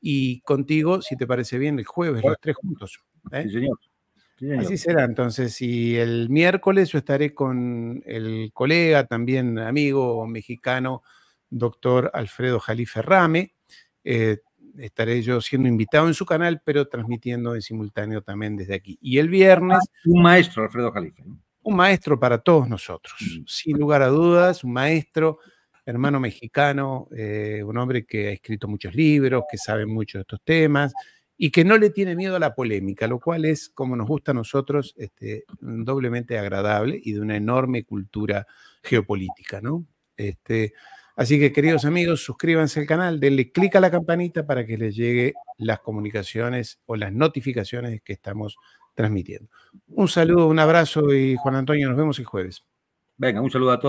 S1: y contigo, si te parece bien, el jueves, los tres juntos. Sí, Así será entonces. Y el miércoles yo estaré con el colega, también amigo mexicano, doctor Alfredo Jalife Rame. Eh, estaré yo siendo invitado en su canal, pero transmitiendo en simultáneo también desde aquí. Y el viernes. Ah, un maestro, Alfredo Jalife. Un maestro para todos nosotros, mm. sin lugar a dudas, un maestro, hermano mexicano, eh, un hombre que ha escrito muchos libros, que sabe mucho de estos temas y que no le tiene miedo a la polémica, lo cual es, como nos gusta a nosotros, este, mm, doblemente agradable y de una enorme cultura geopolítica, ¿no? Este, así que, queridos amigos, suscríbanse al canal, denle clic a la campanita para que les llegue las comunicaciones o las notificaciones que estamos transmitiendo. Un saludo, un abrazo y Juan Antonio, nos vemos el jueves. Venga, un saludo a todos.